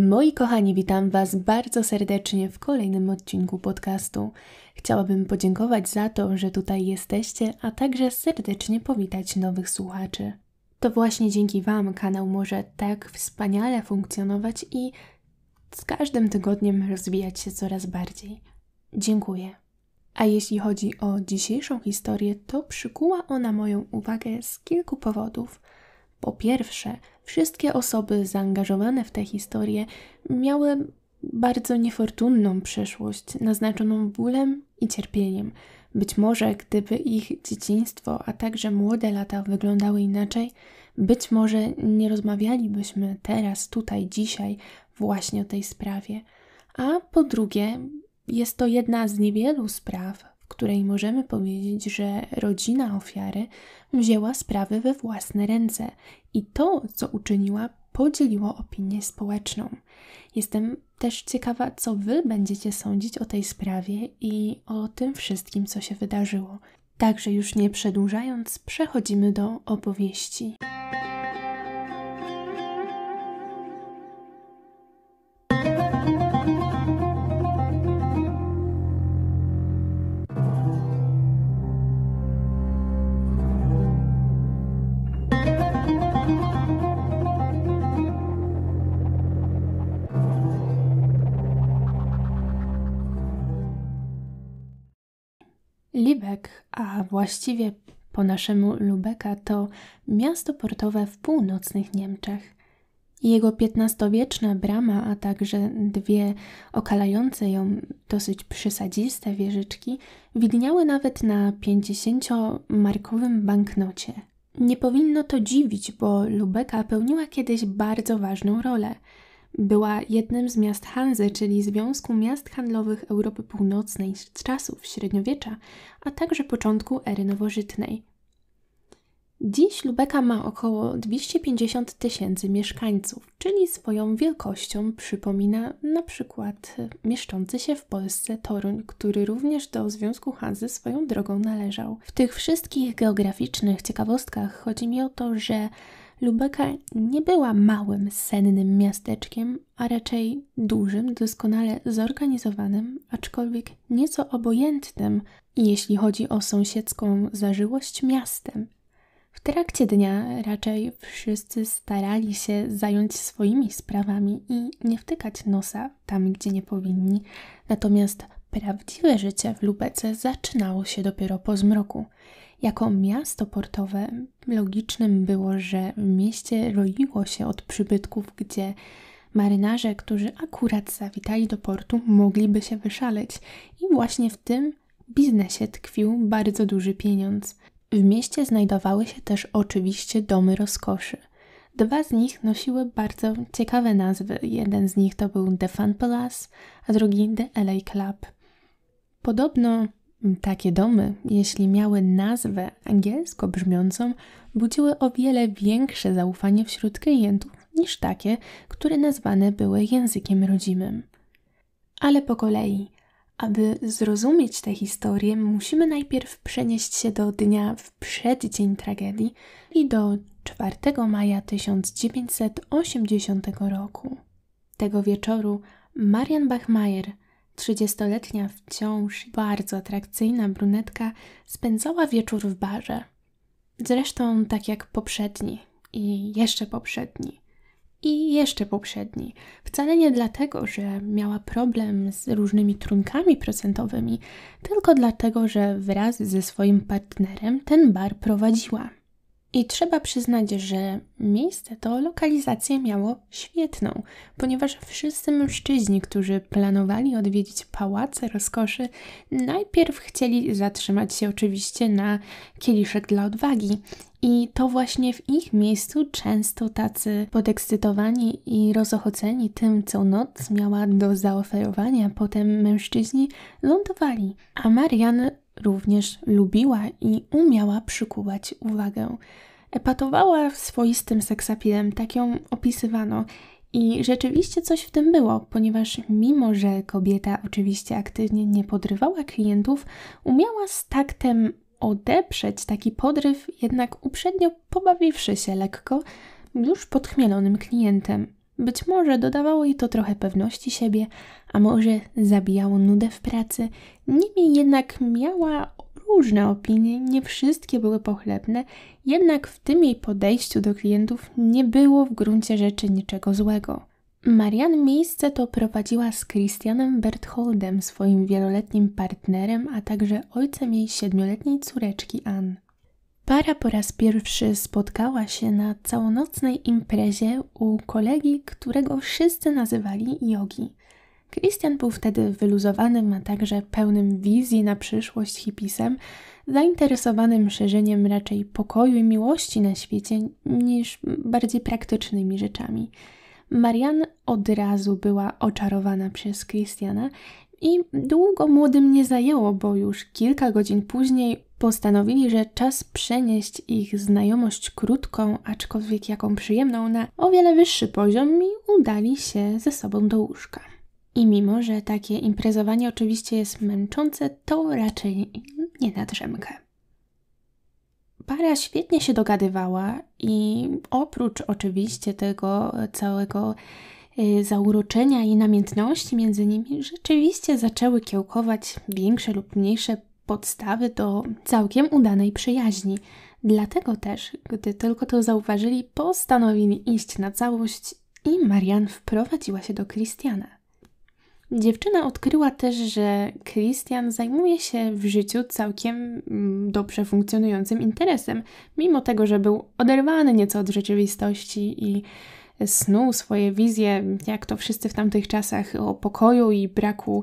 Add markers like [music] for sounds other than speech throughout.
Moi kochani, witam Was bardzo serdecznie w kolejnym odcinku podcastu. Chciałabym podziękować za to, że tutaj jesteście, a także serdecznie powitać nowych słuchaczy. To właśnie dzięki Wam kanał może tak wspaniale funkcjonować i z każdym tygodniem rozwijać się coraz bardziej. Dziękuję. A jeśli chodzi o dzisiejszą historię, to przykuła ona moją uwagę z kilku powodów – po pierwsze, wszystkie osoby zaangażowane w tę historię miały bardzo niefortunną przeszłość, naznaczoną bólem i cierpieniem. Być może gdyby ich dzieciństwo, a także młode lata wyglądały inaczej, być może nie rozmawialibyśmy teraz, tutaj, dzisiaj właśnie o tej sprawie. A po drugie, jest to jedna z niewielu spraw, której możemy powiedzieć, że rodzina ofiary wzięła sprawy we własne ręce i to, co uczyniła, podzieliło opinię społeczną. Jestem też ciekawa, co Wy będziecie sądzić o tej sprawie i o tym wszystkim, co się wydarzyło. Także już nie przedłużając, przechodzimy do opowieści. Lübeck, a właściwie po naszemu Lubeka, to miasto portowe w północnych Niemczech. Jego piętnastowieczna wieczna brama, a także dwie okalające ją dosyć przysadziste wieżyczki, widniały nawet na 50-markowym banknocie. Nie powinno to dziwić, bo Lubeka pełniła kiedyś bardzo ważną rolę – była jednym z miast Hanzy, czyli Związku Miast Handlowych Europy Północnej z czasów średniowiecza, a także początku ery nowożytnej. Dziś Lubeka ma około 250 tysięcy mieszkańców, czyli swoją wielkością przypomina na przykład mieszczący się w Polsce Toruń, który również do Związku Hanzy swoją drogą należał. W tych wszystkich geograficznych ciekawostkach chodzi mi o to, że Lubeka nie była małym, sennym miasteczkiem, a raczej dużym, doskonale zorganizowanym, aczkolwiek nieco obojętnym, jeśli chodzi o sąsiedzką zażyłość miastem. W trakcie dnia raczej wszyscy starali się zająć swoimi sprawami i nie wtykać nosa tam, gdzie nie powinni, natomiast prawdziwe życie w Lubece zaczynało się dopiero po zmroku – jako miasto portowe logicznym było, że w mieście roiło się od przybytków, gdzie marynarze, którzy akurat zawitali do portu, mogliby się wyszaleć i właśnie w tym biznesie tkwił bardzo duży pieniądz. W mieście znajdowały się też oczywiście domy rozkoszy. Dwa z nich nosiły bardzo ciekawe nazwy. Jeden z nich to był The Fun Palace, a drugi The LA Club. Podobno Mm, takie domy, jeśli miały nazwę angielsko brzmiącą, budziły o wiele większe zaufanie wśród klientów niż takie, które nazwane były językiem rodzimym. Ale po kolei, aby zrozumieć tę historię, musimy najpierw przenieść się do dnia w przeddzień tragedii i do 4 maja 1980 roku. Tego wieczoru Marian Bachmajer – 30-letnia, wciąż bardzo atrakcyjna brunetka spędzała wieczór w barze. Zresztą tak jak poprzedni i jeszcze poprzedni i jeszcze poprzedni. Wcale nie dlatego, że miała problem z różnymi trunkami procentowymi, tylko dlatego, że wraz ze swoim partnerem ten bar prowadziła. I trzeba przyznać, że miejsce to lokalizację miało świetną, ponieważ wszyscy mężczyźni, którzy planowali odwiedzić pałace rozkoszy, najpierw chcieli zatrzymać się oczywiście na kieliszek dla odwagi. I to właśnie w ich miejscu często tacy podekscytowani i rozochoceni tym, co noc miała do zaoferowania, potem mężczyźni lądowali. A Marian również lubiła i umiała przykuwać uwagę. Epatowała swoistym seksapilem, tak ją opisywano. I rzeczywiście coś w tym było, ponieważ mimo, że kobieta oczywiście aktywnie nie podrywała klientów, umiała z taktem odeprzeć taki podryw, jednak uprzednio pobawiwszy się lekko, już podchmielonym klientem. Być może dodawało jej to trochę pewności siebie, a może zabijało nudę w pracy. Niemniej jednak miała różne opinie, nie wszystkie były pochlebne, jednak w tym jej podejściu do klientów nie było w gruncie rzeczy niczego złego. Marian miejsce to prowadziła z Christianem Bertholdem, swoim wieloletnim partnerem, a także ojcem jej siedmioletniej córeczki Ann. Para po raz pierwszy spotkała się na całonocnej imprezie u kolegi, którego wszyscy nazywali Yogi. Christian był wtedy wyluzowanym, a także pełnym wizji na przyszłość hipisem, zainteresowanym szerzeniem raczej pokoju i miłości na świecie niż bardziej praktycznymi rzeczami. Marian od razu była oczarowana przez Christiana i długo młodym nie zajęło, bo już kilka godzin później postanowili, że czas przenieść ich znajomość krótką, aczkolwiek jaką przyjemną, na o wiele wyższy poziom i udali się ze sobą do łóżka. I mimo, że takie imprezowanie oczywiście jest męczące, to raczej nie na drzemkę. Para świetnie się dogadywała i oprócz oczywiście tego całego Y, zauroczenia i namiętności między nimi rzeczywiście zaczęły kiełkować większe lub mniejsze podstawy do całkiem udanej przyjaźni. Dlatego też, gdy tylko to zauważyli, postanowili iść na całość i Marian wprowadziła się do Christiana. Dziewczyna odkryła też, że Christian zajmuje się w życiu całkiem mm, dobrze funkcjonującym interesem, mimo tego, że był oderwany nieco od rzeczywistości i snu, swoje wizje, jak to wszyscy w tamtych czasach, o pokoju i braku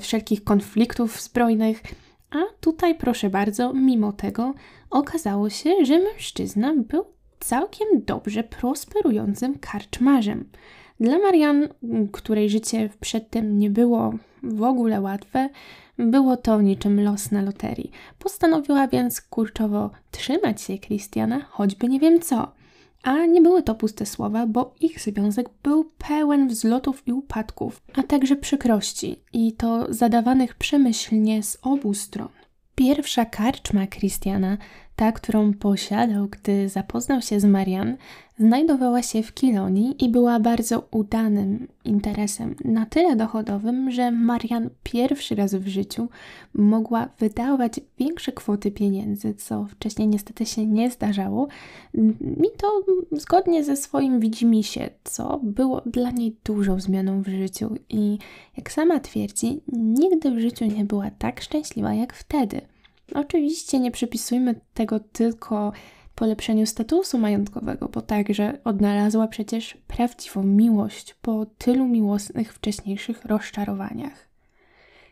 wszelkich konfliktów zbrojnych. A tutaj, proszę bardzo, mimo tego okazało się, że mężczyzna był całkiem dobrze prosperującym karczmarzem. Dla Marian, której życie przedtem nie było w ogóle łatwe, było to niczym los na loterii. Postanowiła więc kurczowo trzymać się Christiana, choćby nie wiem co. A nie były to puste słowa, bo ich związek był pełen wzlotów i upadków, a także przykrości, i to zadawanych przemyślnie z obu stron. Pierwsza karczma Christiana ta, którą posiadał, gdy zapoznał się z Marian, znajdowała się w Kilonii i była bardzo udanym interesem, na tyle dochodowym, że Marian pierwszy raz w życiu mogła wydawać większe kwoty pieniędzy, co wcześniej niestety się nie zdarzało, i to zgodnie ze swoim widzimisię, co było dla niej dużą zmianą w życiu i, jak sama twierdzi, nigdy w życiu nie była tak szczęśliwa jak wtedy – Oczywiście nie przypisujmy tego tylko polepszeniu statusu majątkowego, bo także odnalazła przecież prawdziwą miłość po tylu miłosnych wcześniejszych rozczarowaniach.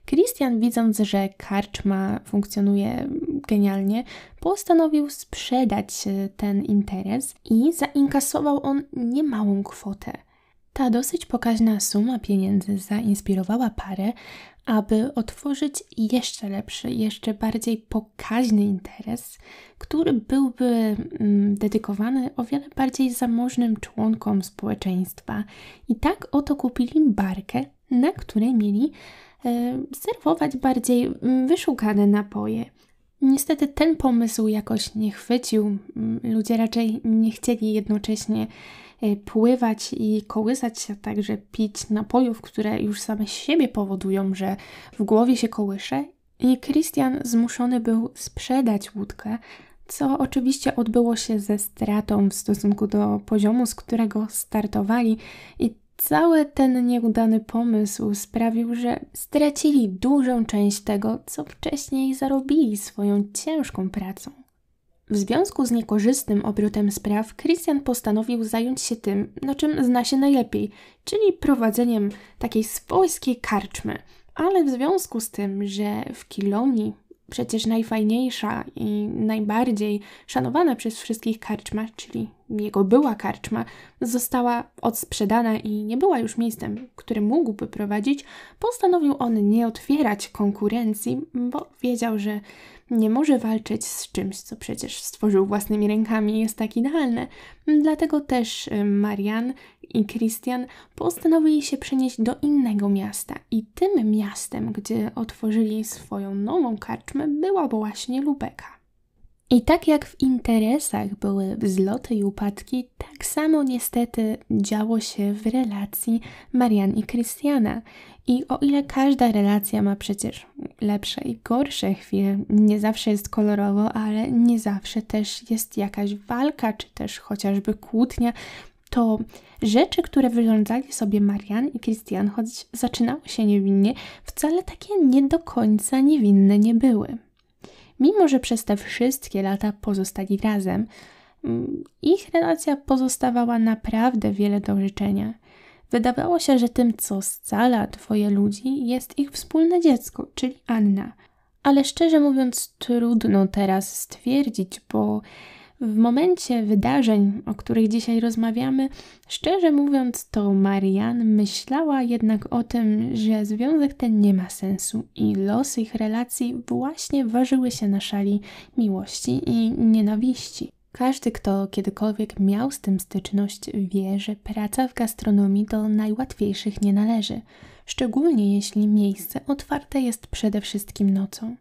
Christian, widząc, że karczma funkcjonuje genialnie, postanowił sprzedać ten interes i zainkasował on niemałą kwotę. Ta dosyć pokaźna suma pieniędzy zainspirowała parę, aby otworzyć jeszcze lepszy, jeszcze bardziej pokaźny interes, który byłby mm, dedykowany o wiele bardziej zamożnym członkom społeczeństwa. I tak oto kupili barkę, na której mieli e, serwować bardziej mm, wyszukane napoje. Niestety ten pomysł jakoś nie chwycił. Mm, ludzie raczej nie chcieli jednocześnie Y, pływać i kołysać się, także pić napojów, które już same siebie powodują, że w głowie się kołysze. I Christian zmuszony był sprzedać łódkę, co oczywiście odbyło się ze stratą w stosunku do poziomu, z którego startowali, i cały ten nieudany pomysł sprawił, że stracili dużą część tego, co wcześniej zarobili swoją ciężką pracą. W związku z niekorzystnym obrotem spraw, Christian postanowił zająć się tym, na czym zna się najlepiej, czyli prowadzeniem takiej swojskiej karczmy. Ale w związku z tym, że w Kilonii, przecież najfajniejsza i najbardziej szanowana przez wszystkich karczma, czyli jego była karczma, została odsprzedana i nie była już miejscem, które mógłby prowadzić, postanowił on nie otwierać konkurencji, bo wiedział, że nie może walczyć z czymś, co przecież stworzył własnymi rękami i jest tak idealne. Dlatego też y, Marian i Christian postanowili się przenieść do innego miasta i tym miastem, gdzie otworzyli swoją nową karczmę była właśnie Lubeka. I tak jak w interesach były wzloty i upadki, tak samo niestety działo się w relacji Marian i Krystiana. I o ile każda relacja ma przecież lepsze i gorsze chwile, nie zawsze jest kolorowo, ale nie zawsze też jest jakaś walka, czy też chociażby kłótnia, to rzeczy, które wyrządzali sobie Marian i Krystian, choć zaczynały się niewinnie, wcale takie nie do końca niewinne nie były. Mimo, że przez te wszystkie lata pozostali razem, mm, ich relacja pozostawała naprawdę wiele do życzenia. Wydawało się, że tym, co scala twoje ludzi, jest ich wspólne dziecko, czyli Anna. Ale szczerze mówiąc, trudno teraz stwierdzić, bo w momencie wydarzeń, o których dzisiaj rozmawiamy, szczerze mówiąc, to Marian myślała jednak o tym, że związek ten nie ma sensu i los ich relacji właśnie ważyły się na szali miłości i nienawiści. Każdy, kto kiedykolwiek miał z tym styczność, wie, że praca w gastronomii do najłatwiejszych nie należy, szczególnie jeśli miejsce otwarte jest przede wszystkim nocą.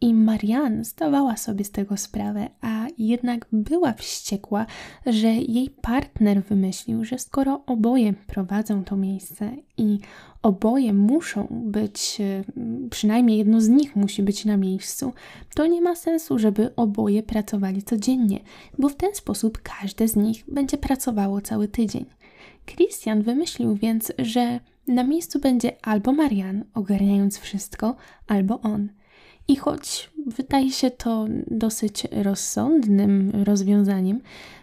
I Marian zdawała sobie z tego sprawę, a jednak była wściekła, że jej partner wymyślił, że skoro oboje prowadzą to miejsce i oboje muszą być, e, przynajmniej jedno z nich musi być na miejscu, to nie ma sensu, żeby oboje pracowali codziennie, bo w ten sposób każde z nich będzie pracowało cały tydzień. Christian wymyślił więc, że na miejscu będzie albo Marian ogarniając wszystko, albo on. I choć wydaje się to dosyć rozsądnym rozwiązaniem,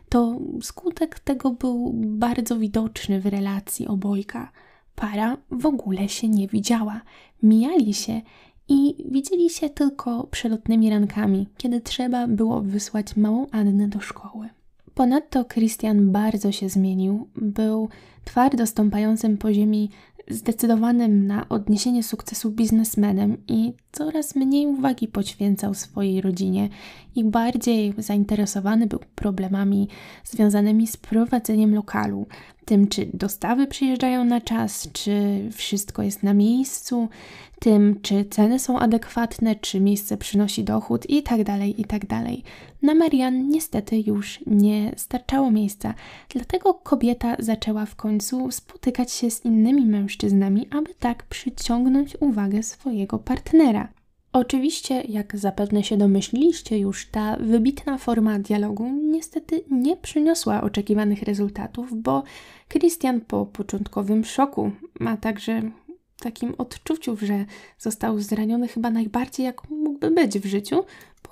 to skutek tego był bardzo widoczny w relacji obojga. Para w ogóle się nie widziała, mijali się i widzieli się tylko przelotnymi rankami, kiedy trzeba było wysłać małą Annę do szkoły. Ponadto Christian bardzo się zmienił. Był twardo stąpającym po ziemi zdecydowanym na odniesienie sukcesu biznesmenem i coraz mniej uwagi poświęcał swojej rodzinie i bardziej zainteresowany był problemami związanymi z prowadzeniem lokalu, tym czy dostawy przyjeżdżają na czas, czy wszystko jest na miejscu, tym czy ceny są adekwatne, czy miejsce przynosi dochód itd. Tak itd. Tak na Marian niestety już nie starczało miejsca, dlatego kobieta zaczęła w końcu spotykać się z innymi mężczyznami, aby tak przyciągnąć uwagę swojego partnera. Oczywiście, jak zapewne się domyśliliście już, ta wybitna forma dialogu niestety nie przyniosła oczekiwanych rezultatów, bo Christian po początkowym szoku, a także takim odczuciu, że został zraniony chyba najbardziej jak mógłby być w życiu,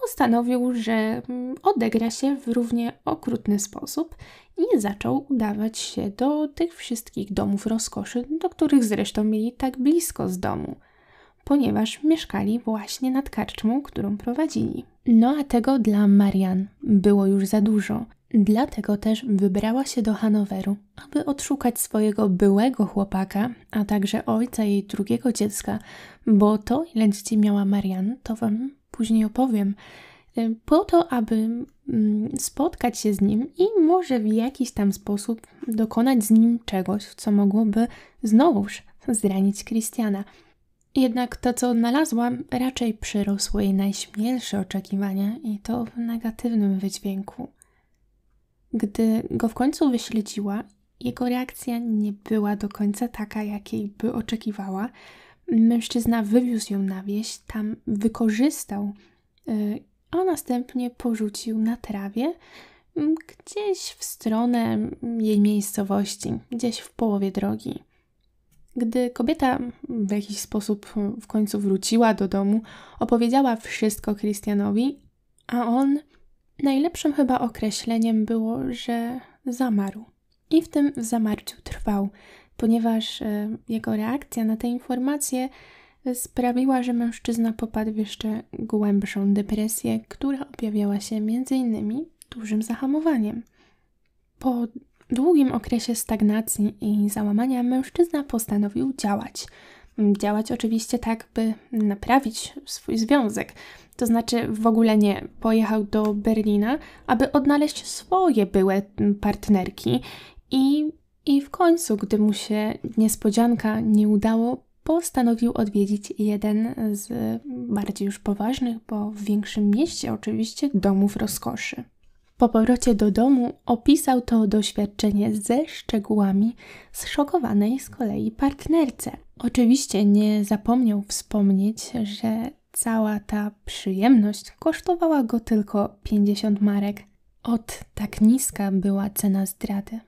postanowił, że mm, odegra się w równie okrutny sposób i zaczął udawać się do tych wszystkich domów rozkoszy, do których zresztą mieli tak blisko z domu – ponieważ mieszkali właśnie nad karczmą, którą prowadzili. No a tego dla Marian było już za dużo. Dlatego też wybrała się do Hanoweru, aby odszukać swojego byłego chłopaka, a także ojca jej drugiego dziecka, bo to, ile dzieci miała Marian, to Wam później opowiem, y, po to, aby mm, spotkać się z nim i może w jakiś tam sposób dokonać z nim czegoś, co mogłoby znowuż zranić Christiana. Jednak to, co odnalazłam, raczej przerosło jej najśmielsze oczekiwania i to w negatywnym wydźwięku. Gdy go w końcu wyśledziła, jego reakcja nie była do końca taka, jakiej by oczekiwała. Mężczyzna wywiózł ją na wieś, tam wykorzystał, y, a następnie porzucił na trawie gdzieś w stronę jej miejscowości, gdzieś w połowie drogi. Gdy kobieta w jakiś sposób w końcu wróciła do domu, opowiedziała wszystko Christianowi, a on najlepszym chyba określeniem było, że zamarł. I w tym zamarciu trwał, ponieważ e, jego reakcja na te informacje sprawiła, że mężczyzna popadł w jeszcze głębszą depresję, która objawiała się m.in. dużym zahamowaniem. Po długim okresie stagnacji i załamania mężczyzna postanowił działać. Działać oczywiście tak, by naprawić swój związek. To znaczy, w ogóle nie pojechał do Berlina, aby odnaleźć swoje były partnerki i, i w końcu, gdy mu się niespodzianka nie udało, postanowił odwiedzić jeden z bardziej już poważnych, bo w większym mieście oczywiście, domów rozkoszy. Po powrocie do domu opisał to doświadczenie ze szczegółami zszokowanej z kolei partnerce. Oczywiście nie zapomniał wspomnieć, że cała ta przyjemność kosztowała go tylko 50 marek. Od tak niska była cena zdrady.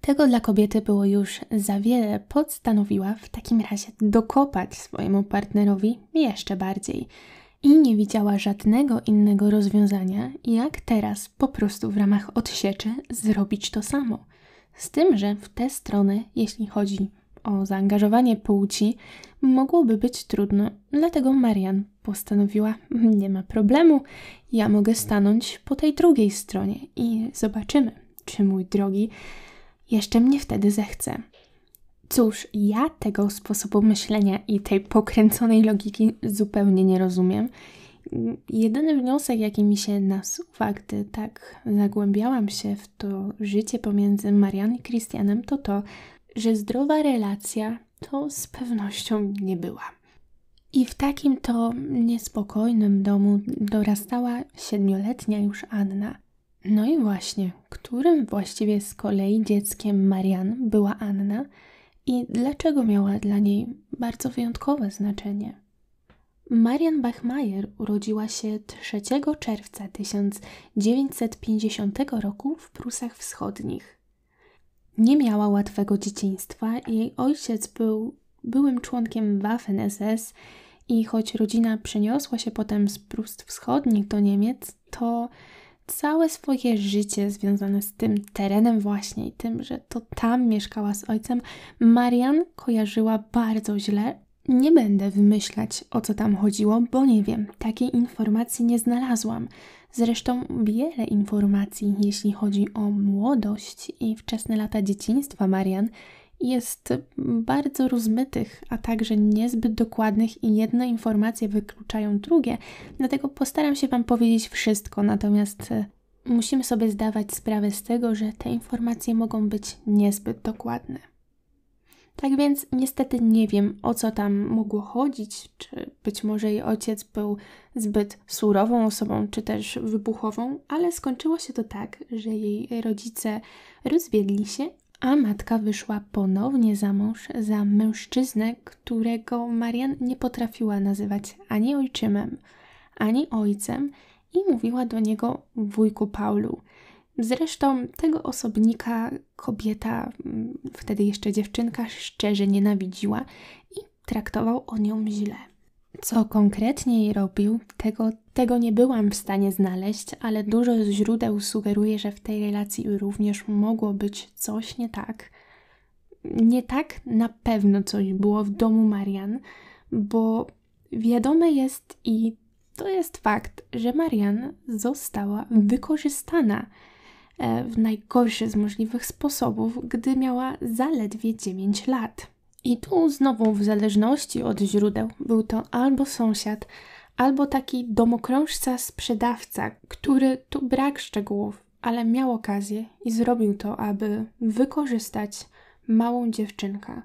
Tego dla kobiety było już za wiele, postanowiła w takim razie dokopać swojemu partnerowi jeszcze bardziej – i nie widziała żadnego innego rozwiązania, jak teraz po prostu w ramach odsieczy zrobić to samo. Z tym, że w tę stronę, jeśli chodzi o zaangażowanie płci, mogłoby być trudno, dlatego Marian postanowiła: hmm, Nie ma problemu, ja mogę stanąć po tej drugiej stronie i zobaczymy, czy mój drogi jeszcze mnie wtedy zechce. Cóż, ja tego sposobu myślenia i tej pokręconej logiki zupełnie nie rozumiem. Jedyny wniosek, jaki mi się nasuwa, gdy tak zagłębiałam się w to życie pomiędzy Marian i Christianem, to to, że zdrowa relacja to z pewnością nie była. I w takim to niespokojnym domu dorastała siedmioletnia już Anna. No i właśnie, którym właściwie z kolei dzieckiem Marian była Anna – i dlaczego miała dla niej bardzo wyjątkowe znaczenie. Marian Bachmayer urodziła się 3 czerwca 1950 roku w Prusach Wschodnich. Nie miała łatwego dzieciństwa i jej ojciec był byłym członkiem Waffen-SS i choć rodzina przeniosła się potem z Prust Wschodnich do Niemiec, to całe swoje życie związane z tym terenem właśnie i tym, że to tam mieszkała z ojcem, Marian kojarzyła bardzo źle. Nie będę wymyślać, o co tam chodziło, bo nie wiem. Takiej informacji nie znalazłam. Zresztą wiele informacji, jeśli chodzi o młodość i wczesne lata dzieciństwa Marian, jest bardzo rozmytych, a także niezbyt dokładnych i jedne informacje wykluczają drugie, dlatego postaram się Wam powiedzieć wszystko, natomiast e, musimy sobie zdawać sprawę z tego, że te informacje mogą być niezbyt dokładne. Tak więc niestety nie wiem, o co tam mogło chodzić, czy być może jej ojciec był zbyt surową osobą, czy też wybuchową, ale skończyło się to tak, że jej rodzice rozwiedli się a matka wyszła ponownie za mąż za mężczyznę, którego Marian nie potrafiła nazywać ani ojczymem, ani ojcem i mówiła do niego wujku Paulu. Zresztą tego osobnika kobieta, mm, wtedy jeszcze dziewczynka, szczerze nienawidziła i traktował o nią źle. Co konkretnie jej robił, tego tego nie byłam w stanie znaleźć, ale dużo z źródeł sugeruje, że w tej relacji również mogło być coś nie tak. Nie tak na pewno coś było w domu Marian, bo wiadome jest i to jest fakt, że Marian została wykorzystana e, w najgorszy z możliwych sposobów, gdy miała zaledwie 9 lat. I tu znowu w zależności od źródeł był to albo sąsiad, albo taki domokrążca sprzedawca, który tu brak szczegółów, ale miał okazję i zrobił to, aby wykorzystać małą dziewczynkę.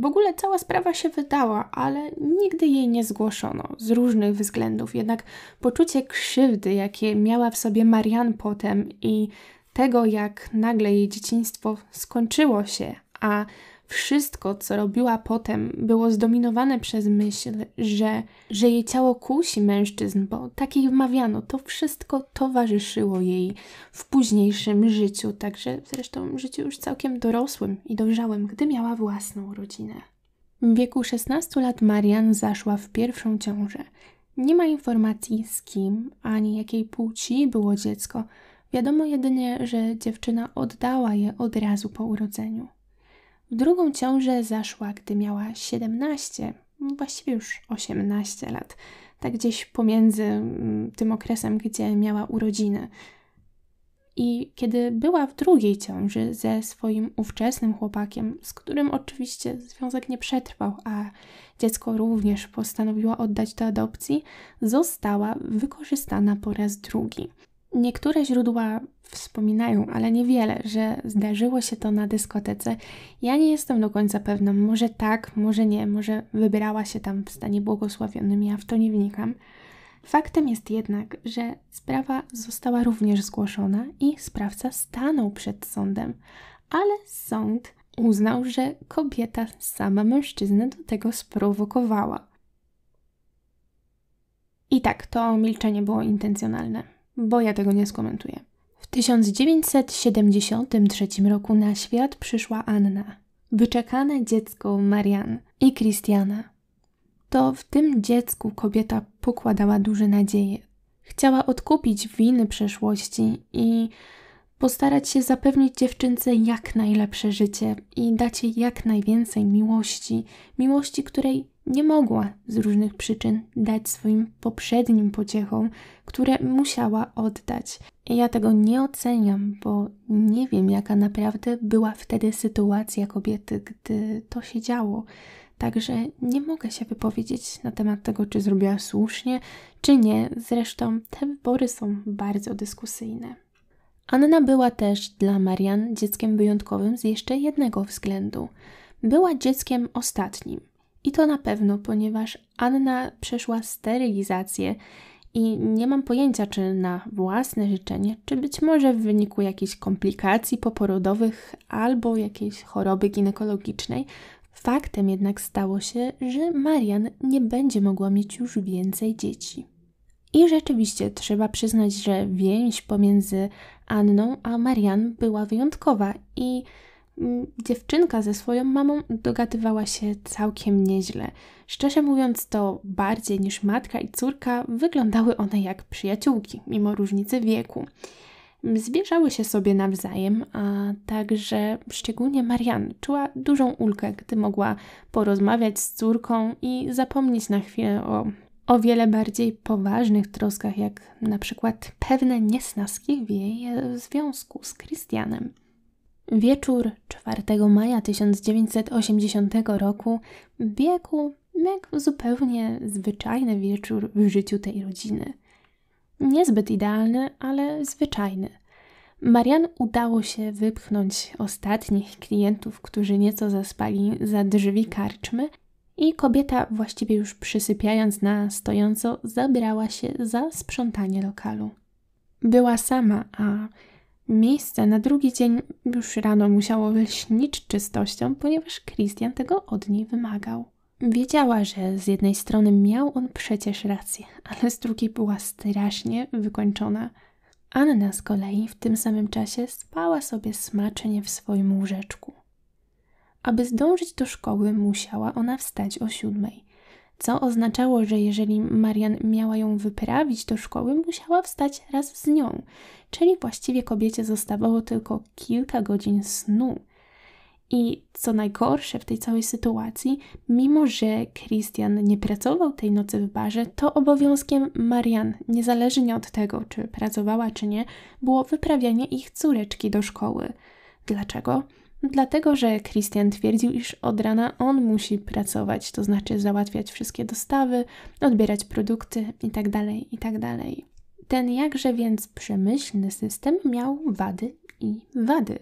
W ogóle cała sprawa się wydała, ale nigdy jej nie zgłoszono z różnych względów. Jednak poczucie krzywdy, jakie miała w sobie Marian potem i tego, jak nagle jej dzieciństwo skończyło się, a wszystko, co robiła potem, było zdominowane przez myśl, że, że jej ciało kusi mężczyzn, bo tak jej wmawiano. To wszystko towarzyszyło jej w późniejszym życiu, także zresztą życiu już całkiem dorosłym i dojrzałym, gdy miała własną rodzinę. W wieku 16 lat Marian zaszła w pierwszą ciążę. Nie ma informacji z kim ani jakiej płci było dziecko. Wiadomo jedynie, że dziewczyna oddała je od razu po urodzeniu. W drugą ciążę zaszła, gdy miała 17, właściwie już 18 lat, tak gdzieś pomiędzy mm, tym okresem, gdzie miała urodziny. I kiedy była w drugiej ciąży ze swoim ówczesnym chłopakiem, z którym oczywiście związek nie przetrwał, a dziecko również postanowiła oddać do adopcji, została wykorzystana po raz drugi. Niektóre źródła wspominają, ale niewiele, że zdarzyło się to na dyskotece. Ja nie jestem do końca pewna, może tak, może nie, może wybrała się tam w stanie błogosławionym, ja w to nie wnikam. Faktem jest jednak, że sprawa została również zgłoszona i sprawca stanął przed sądem, ale sąd uznał, że kobieta sama mężczyznę do tego sprowokowała. I tak, to milczenie było intencjonalne bo ja tego nie skomentuję. W 1973 roku na świat przyszła Anna, wyczekane dziecko Marian i Christiana. To w tym dziecku kobieta pokładała duże nadzieje. Chciała odkupić winy przeszłości i postarać się zapewnić dziewczynce jak najlepsze życie i dać jej jak najwięcej miłości, miłości, której nie mogła z różnych przyczyn dać swoim poprzednim pociechom, które musiała oddać. Ja tego nie oceniam, bo nie wiem, jaka naprawdę była wtedy sytuacja kobiety, gdy to się działo. Także nie mogę się wypowiedzieć na temat tego, czy zrobiła słusznie, czy nie. Zresztą te wybory są bardzo dyskusyjne. Anna była też dla Marian dzieckiem wyjątkowym z jeszcze jednego względu. Była dzieckiem ostatnim. I to na pewno, ponieważ Anna przeszła sterylizację i nie mam pojęcia, czy na własne życzenie, czy być może w wyniku jakichś komplikacji poporodowych albo jakiejś choroby ginekologicznej. Faktem jednak stało się, że Marian nie będzie mogła mieć już więcej dzieci. I rzeczywiście trzeba przyznać, że więź pomiędzy Anną a Marian była wyjątkowa i Mm, dziewczynka ze swoją mamą dogadywała się całkiem nieźle. Szczerze mówiąc, to bardziej niż matka i córka wyglądały one jak przyjaciółki, mimo różnicy wieku. Mm, zbierzały się sobie nawzajem, a także szczególnie Marian czuła dużą ulgę, gdy mogła porozmawiać z córką i zapomnieć na chwilę o o wiele bardziej poważnych troskach, jak na przykład pewne niesnaski w jej e, związku z Krystianem. Wieczór 4 maja 1980 roku biegł jak zupełnie zwyczajny wieczór w życiu tej rodziny. Niezbyt idealny, ale zwyczajny. Marian udało się wypchnąć ostatnich klientów, którzy nieco zaspali za drzwi karczmy i kobieta, właściwie już przysypiając na stojąco, zabrała się za sprzątanie lokalu. Była sama, a Miejsce na drugi dzień już rano musiało lśnić czystością, ponieważ Christian tego od niej wymagał. Wiedziała, że z jednej strony miał on przecież rację, ale z drugiej była strasznie wykończona. Anna z kolei w tym samym czasie spała sobie smacznie w swoim łóżeczku. Aby zdążyć do szkoły, musiała ona wstać o siódmej co oznaczało, że jeżeli Marian miała ją wyprawić do szkoły, musiała wstać raz z nią, czyli właściwie kobiecie zostawało tylko kilka godzin snu. I co najgorsze w tej całej sytuacji, mimo że Christian nie pracował tej nocy w barze, to obowiązkiem Marian, niezależnie od tego, czy pracowała czy nie, było wyprawianie ich córeczki do szkoły. Dlaczego? Dlatego, że Christian twierdził, iż od rana on musi pracować, to znaczy załatwiać wszystkie dostawy, odbierać produkty itd., tak itd. Tak Ten jakże więc przemyślny system miał wady i wady,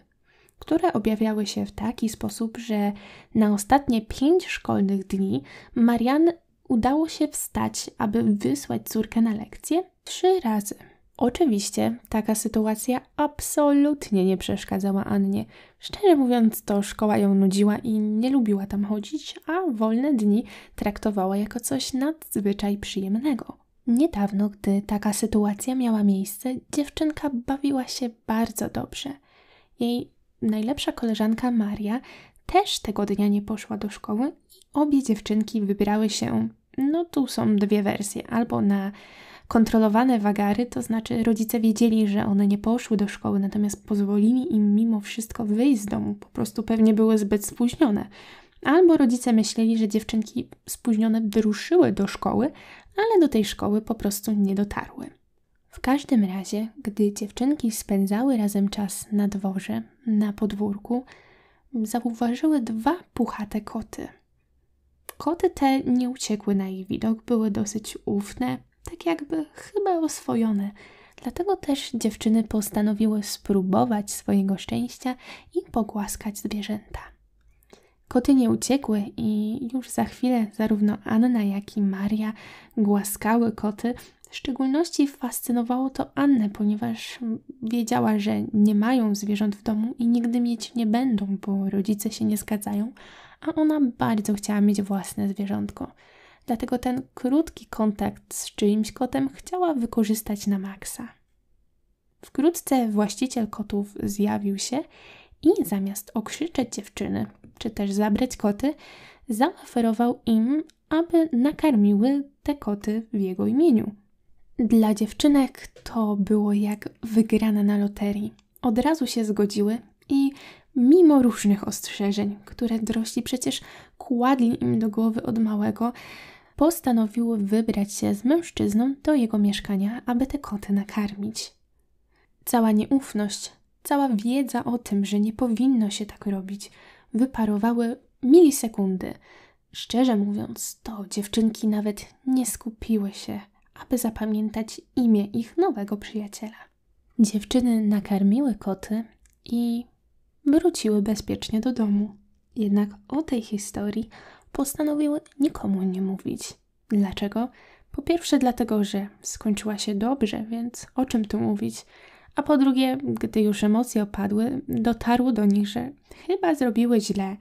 które objawiały się w taki sposób, że na ostatnie pięć szkolnych dni Marian udało się wstać, aby wysłać córkę na lekcję trzy razy. Oczywiście taka sytuacja absolutnie nie przeszkadzała Annie. Szczerze mówiąc, to szkoła ją nudziła i nie lubiła tam chodzić, a wolne dni traktowała jako coś nadzwyczaj przyjemnego. Niedawno, gdy taka sytuacja miała miejsce, dziewczynka bawiła się bardzo dobrze. Jej najlepsza koleżanka Maria też tego dnia nie poszła do szkoły i obie dziewczynki wybrały się. No tu są dwie wersje: albo na kontrolowane wagary, to znaczy rodzice wiedzieli, że one nie poszły do szkoły, natomiast pozwolili im mimo wszystko wyjść z domu, po prostu pewnie były zbyt spóźnione. Albo rodzice myśleli, że dziewczynki spóźnione wyruszyły do szkoły, ale do tej szkoły po prostu nie dotarły. W każdym razie, gdy dziewczynki spędzały razem czas na dworze, na podwórku, zauważyły dwa puchate koty. Koty te nie uciekły na ich widok, były dosyć ufne, tak jakby chyba oswojone. Dlatego też dziewczyny postanowiły spróbować swojego szczęścia i pogłaskać zwierzęta. Koty nie uciekły i już za chwilę zarówno Anna, jak i Maria głaskały koty. W szczególności fascynowało to Annę, ponieważ wiedziała, że nie mają zwierząt w domu i nigdy mieć nie będą, bo rodzice się nie zgadzają, a ona bardzo chciała mieć własne zwierzątko dlatego ten krótki kontakt z czyimś kotem chciała wykorzystać na maksa. Wkrótce właściciel kotów zjawił się i zamiast okrzyczeć dziewczyny, czy też zabrać koty, zaoferował im, aby nakarmiły te koty w jego imieniu. Dla dziewczynek to było jak wygrana na loterii. Od razu się zgodziły i mimo różnych ostrzeżeń, które dorośli przecież kładli im do głowy od małego, postanowiły wybrać się z mężczyzną do jego mieszkania, aby te koty nakarmić. Cała nieufność, cała wiedza o tym, że nie powinno się tak robić, wyparowały milisekundy. Szczerze mówiąc, to dziewczynki nawet nie skupiły się, aby zapamiętać imię ich nowego przyjaciela. Dziewczyny nakarmiły koty i wróciły bezpiecznie do domu. Jednak o tej historii postanowił nikomu nie mówić. Dlaczego? Po pierwsze, dlatego, że skończyła się dobrze, więc o czym tu mówić? A po drugie, gdy już emocje opadły, dotarło do nich, że chyba zrobiły źle,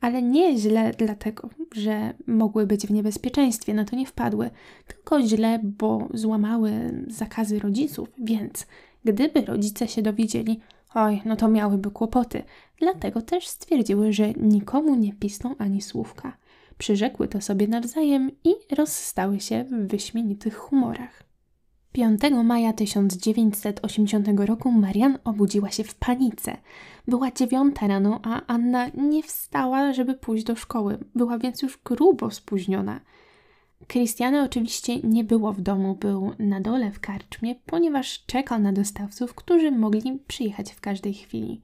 ale nie źle dlatego, że mogły być w niebezpieczeństwie, na to nie wpadły, tylko źle, bo złamały zakazy rodziców, więc gdyby rodzice się dowiedzieli, oj, no to miałyby kłopoty. Dlatego też stwierdziły, że nikomu nie pisną ani słówka. Przyrzekły to sobie nawzajem i rozstały się w wyśmienitych humorach. 5 maja 1980 roku Marian obudziła się w panice. Była dziewiąta rano, a Anna nie wstała, żeby pójść do szkoły. Była więc już grubo spóźniona. Christiana oczywiście nie było w domu, był na dole w karczmie, ponieważ czekał na dostawców, którzy mogli przyjechać w każdej chwili.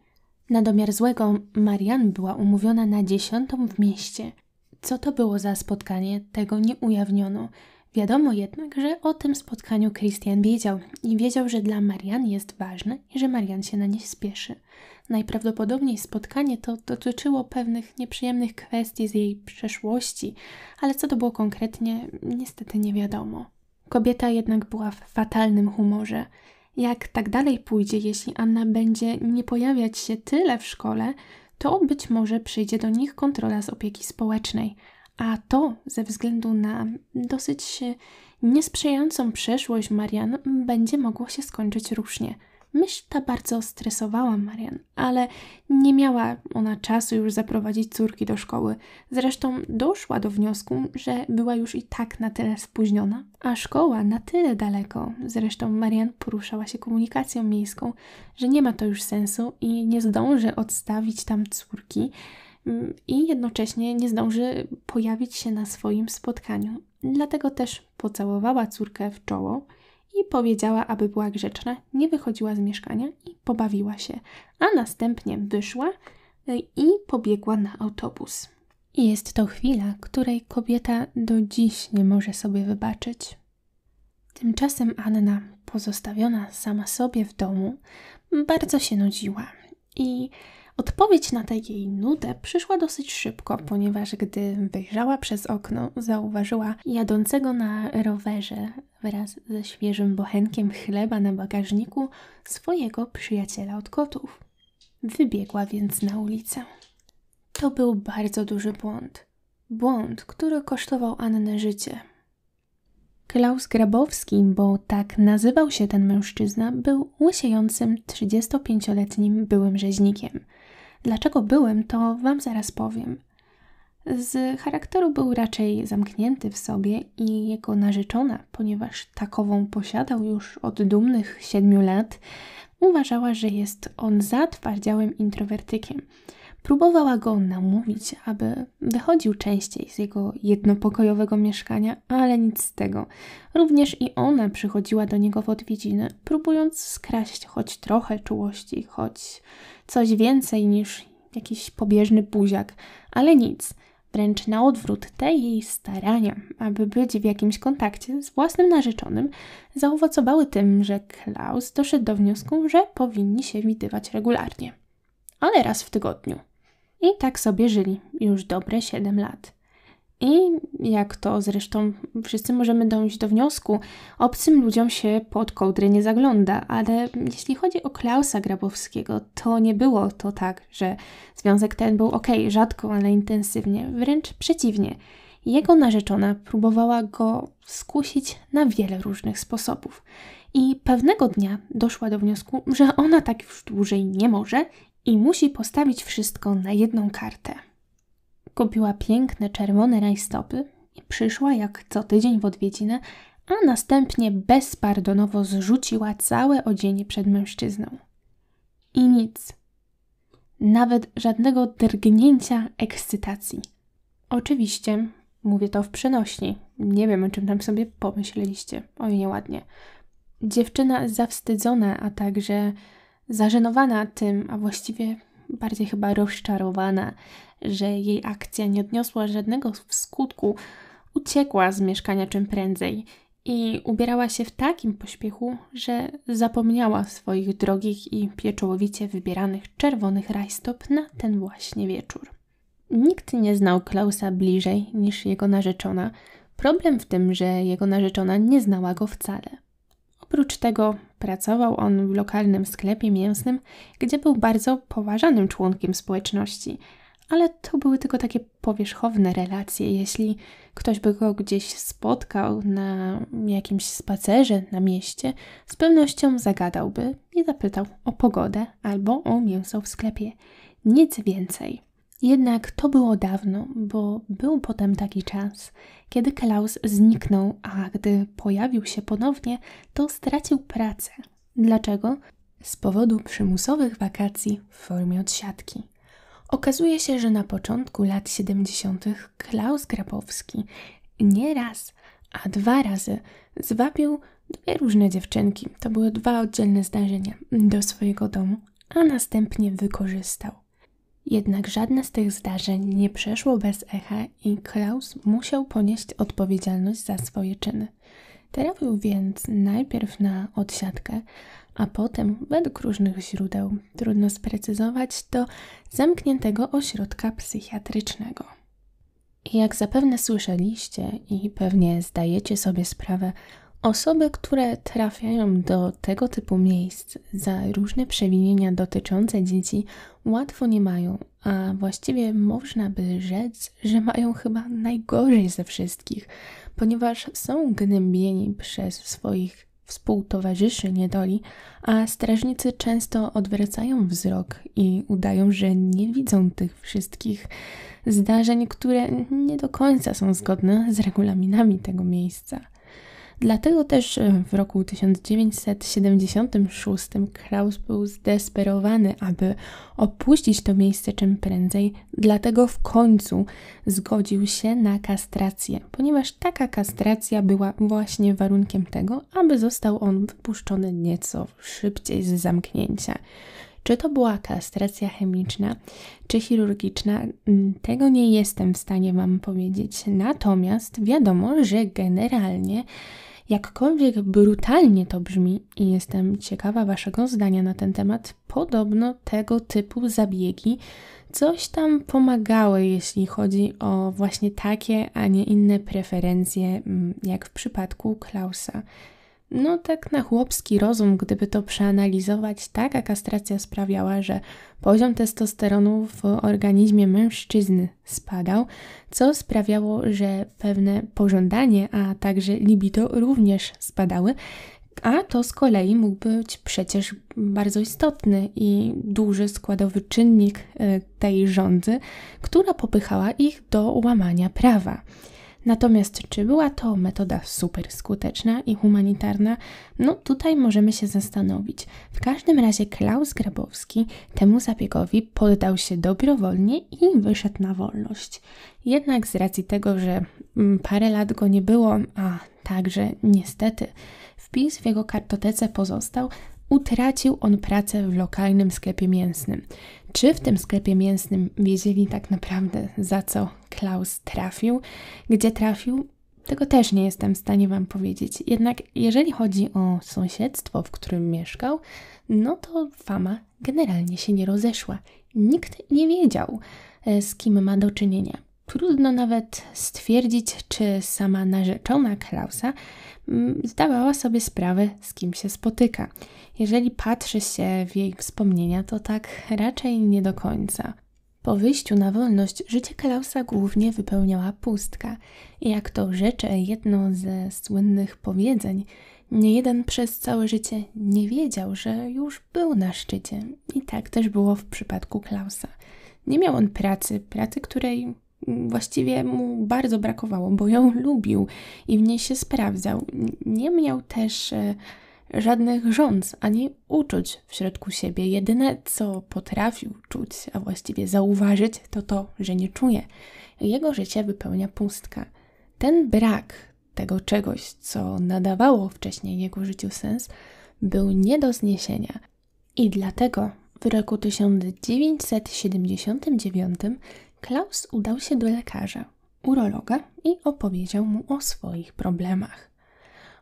Na domiar złego, Marian była umówiona na dziesiątą w mieście. Co to było za spotkanie, tego nie ujawniono. Wiadomo jednak, że o tym spotkaniu Christian wiedział i wiedział, że dla Marian jest ważne i że Marian się na nie spieszy. Najprawdopodobniej spotkanie to dotyczyło pewnych nieprzyjemnych kwestii z jej przeszłości, ale co to było konkretnie, niestety nie wiadomo. Kobieta jednak była w fatalnym humorze. Jak tak dalej pójdzie, jeśli Anna będzie nie pojawiać się tyle w szkole, to być może przyjdzie do nich kontrola z opieki społecznej, a to ze względu na dosyć e, niesprzyjającą przeszłość Marian będzie mogło się skończyć różnie – Myśl ta bardzo stresowała Marian, ale nie miała ona czasu już zaprowadzić córki do szkoły. Zresztą doszła do wniosku, że była już i tak na tyle spóźniona, a szkoła na tyle daleko. Zresztą Marian poruszała się komunikacją miejską, że nie ma to już sensu i nie zdąży odstawić tam córki mm, i jednocześnie nie zdąży pojawić się na swoim spotkaniu. Dlatego też pocałowała córkę w czoło i powiedziała, aby była grzeczna, nie wychodziła z mieszkania i pobawiła się, a następnie wyszła y, i pobiegła na autobus. Jest to chwila, której kobieta do dziś nie może sobie wybaczyć. Tymczasem Anna, pozostawiona sama sobie w domu, bardzo się nudziła i Odpowiedź na tę jej nudę przyszła dosyć szybko, ponieważ gdy wyjrzała przez okno, zauważyła jadącego na rowerze wraz ze świeżym bochenkiem chleba na bagażniku swojego przyjaciela od kotów. Wybiegła więc na ulicę. To był bardzo duży błąd. Błąd, który kosztował Annę życie. Klaus Grabowski, bo tak nazywał się ten mężczyzna, był łysiejącym 35-letnim byłym rzeźnikiem – Dlaczego byłem, to Wam zaraz powiem. Z charakteru był raczej zamknięty w sobie i jego narzeczona, ponieważ takową posiadał już od dumnych siedmiu lat, uważała, że jest on zatwardziałym introwertykiem. Próbowała go namówić, aby wychodził częściej z jego jednopokojowego mieszkania, ale nic z tego. Również i ona przychodziła do niego w odwiedziny, próbując skraść choć trochę czułości, choć coś więcej niż jakiś pobieżny buziak, ale nic. Wręcz na odwrót te jej starania, aby być w jakimś kontakcie z własnym narzeczonym, zaowocowały tym, że Klaus doszedł do wniosku, że powinni się widywać regularnie, ale raz w tygodniu. I tak sobie żyli już dobre 7 lat. I jak to zresztą wszyscy możemy dojść do wniosku, obcym ludziom się pod kołdry nie zagląda, ale jeśli chodzi o Klausa Grabowskiego, to nie było to tak, że związek ten był ok, rzadko, ale intensywnie, wręcz przeciwnie. Jego narzeczona próbowała go skusić na wiele różnych sposobów. I pewnego dnia doszła do wniosku, że ona tak już dłużej nie może i musi postawić wszystko na jedną kartę. Kupiła piękne czerwone rajstopy i przyszła jak co tydzień w odwiedzinę, a następnie bezpardonowo zrzuciła całe odzienie przed mężczyzną. I nic. Nawet żadnego drgnięcia ekscytacji. Oczywiście mówię to w przenośni. Nie wiem, o czym tam sobie pomyśleliście. Oj, nieładnie. Dziewczyna zawstydzona, a także Zażenowana tym, a właściwie bardziej chyba rozczarowana, że jej akcja nie odniosła żadnego skutku, uciekła z mieszkania czym prędzej i ubierała się w takim pośpiechu, że zapomniała swoich drogich i pieczołowicie wybieranych czerwonych rajstop na ten właśnie wieczór. Nikt nie znał Klausa bliżej niż jego narzeczona. Problem w tym, że jego narzeczona nie znała go wcale. Oprócz tego pracował on w lokalnym sklepie mięsnym, gdzie był bardzo poważanym członkiem społeczności, ale to były tylko takie powierzchowne relacje. Jeśli ktoś by go gdzieś spotkał na jakimś spacerze na mieście, z pewnością zagadałby i zapytał o pogodę albo o mięso w sklepie. Nic więcej. Jednak to było dawno, bo był potem taki czas, kiedy Klaus zniknął, a gdy pojawił się ponownie, to stracił pracę. Dlaczego? Z powodu przymusowych wakacji w formie odsiadki. Okazuje się, że na początku lat 70. Klaus Grabowski nie raz, a dwa razy zwabił dwie różne dziewczynki, to były dwa oddzielne zdarzenia, do swojego domu, a następnie wykorzystał. Jednak żadne z tych zdarzeń nie przeszło bez echa i Klaus musiał ponieść odpowiedzialność za swoje czyny. Trafił więc najpierw na odsiadkę, a potem, według różnych źródeł, trudno sprecyzować, do zamkniętego ośrodka psychiatrycznego. Jak zapewne słyszeliście i pewnie zdajecie sobie sprawę, Osoby, które trafiają do tego typu miejsc za różne przewinienia dotyczące dzieci, łatwo nie mają, a właściwie można by rzec, że mają chyba najgorzej ze wszystkich, ponieważ są gnębieni przez swoich współtowarzyszy niedoli, a strażnicy często odwracają wzrok i udają, że nie widzą tych wszystkich zdarzeń, które nie do końca są zgodne z regulaminami tego miejsca. Dlatego też e, w roku 1976 Kraus był zdesperowany, aby opuścić to miejsce czym prędzej, dlatego w końcu zgodził się na kastrację, ponieważ taka kastracja była właśnie warunkiem tego, aby został on wypuszczony nieco szybciej z zamknięcia. Czy to była kastracja chemiczna, czy chirurgiczna, mm, tego nie jestem w stanie Wam powiedzieć. Natomiast wiadomo, że generalnie, jakkolwiek brutalnie to brzmi, i jestem ciekawa Waszego zdania na ten temat, podobno tego typu zabiegi coś tam pomagały, jeśli chodzi o właśnie takie, a nie inne preferencje, mm, jak w przypadku Klausa. No tak na chłopski rozum, gdyby to przeanalizować, taka kastracja sprawiała, że poziom testosteronu w organizmie mężczyzny spadał, co sprawiało, że pewne pożądanie, a także libido również spadały, a to z kolei mógł być przecież bardzo istotny i duży składowy czynnik e, tej rządzy, która popychała ich do łamania prawa. Natomiast czy była to metoda super skuteczna i humanitarna? No tutaj możemy się zastanowić. W każdym razie Klaus Grabowski temu zabiegowi poddał się dobrowolnie i wyszedł na wolność. Jednak z racji tego, że mm, parę lat go nie było, a także niestety wpis w jego kartotece pozostał, utracił on pracę w lokalnym sklepie mięsnym. Czy w tym sklepie mięsnym wiedzieli tak naprawdę za co Klaus trafił? Gdzie trafił? Tego też nie jestem w stanie Wam powiedzieć. Jednak jeżeli chodzi o sąsiedztwo, w którym mieszkał, no to fama generalnie się nie rozeszła. Nikt nie wiedział, e, z kim ma do czynienia. Trudno nawet stwierdzić, czy sama narzeczona Klausa mm, zdawała sobie sprawę, z kim się spotyka. Jeżeli patrzy się w jej wspomnienia, to tak raczej nie do końca. Po wyjściu na wolność życie Klausa głównie wypełniała pustka. I jak to rzecze jedno ze słynnych powiedzeń, nie jeden przez całe życie nie wiedział, że już był na szczycie. I tak też było w przypadku Klausa. Nie miał on pracy, pracy, której właściwie mu bardzo brakowało, bo ją lubił i w niej się sprawdzał. Nie miał też e, żadnych rząd ani uczuć w środku siebie. Jedyne, co potrafił czuć, a właściwie zauważyć, to to, że nie czuje. Jego życie wypełnia pustka. Ten brak tego czegoś, co nadawało wcześniej jego życiu sens, był nie do zniesienia. I dlatego w roku 1979 Klaus udał się do lekarza, urologa i opowiedział mu o swoich problemach.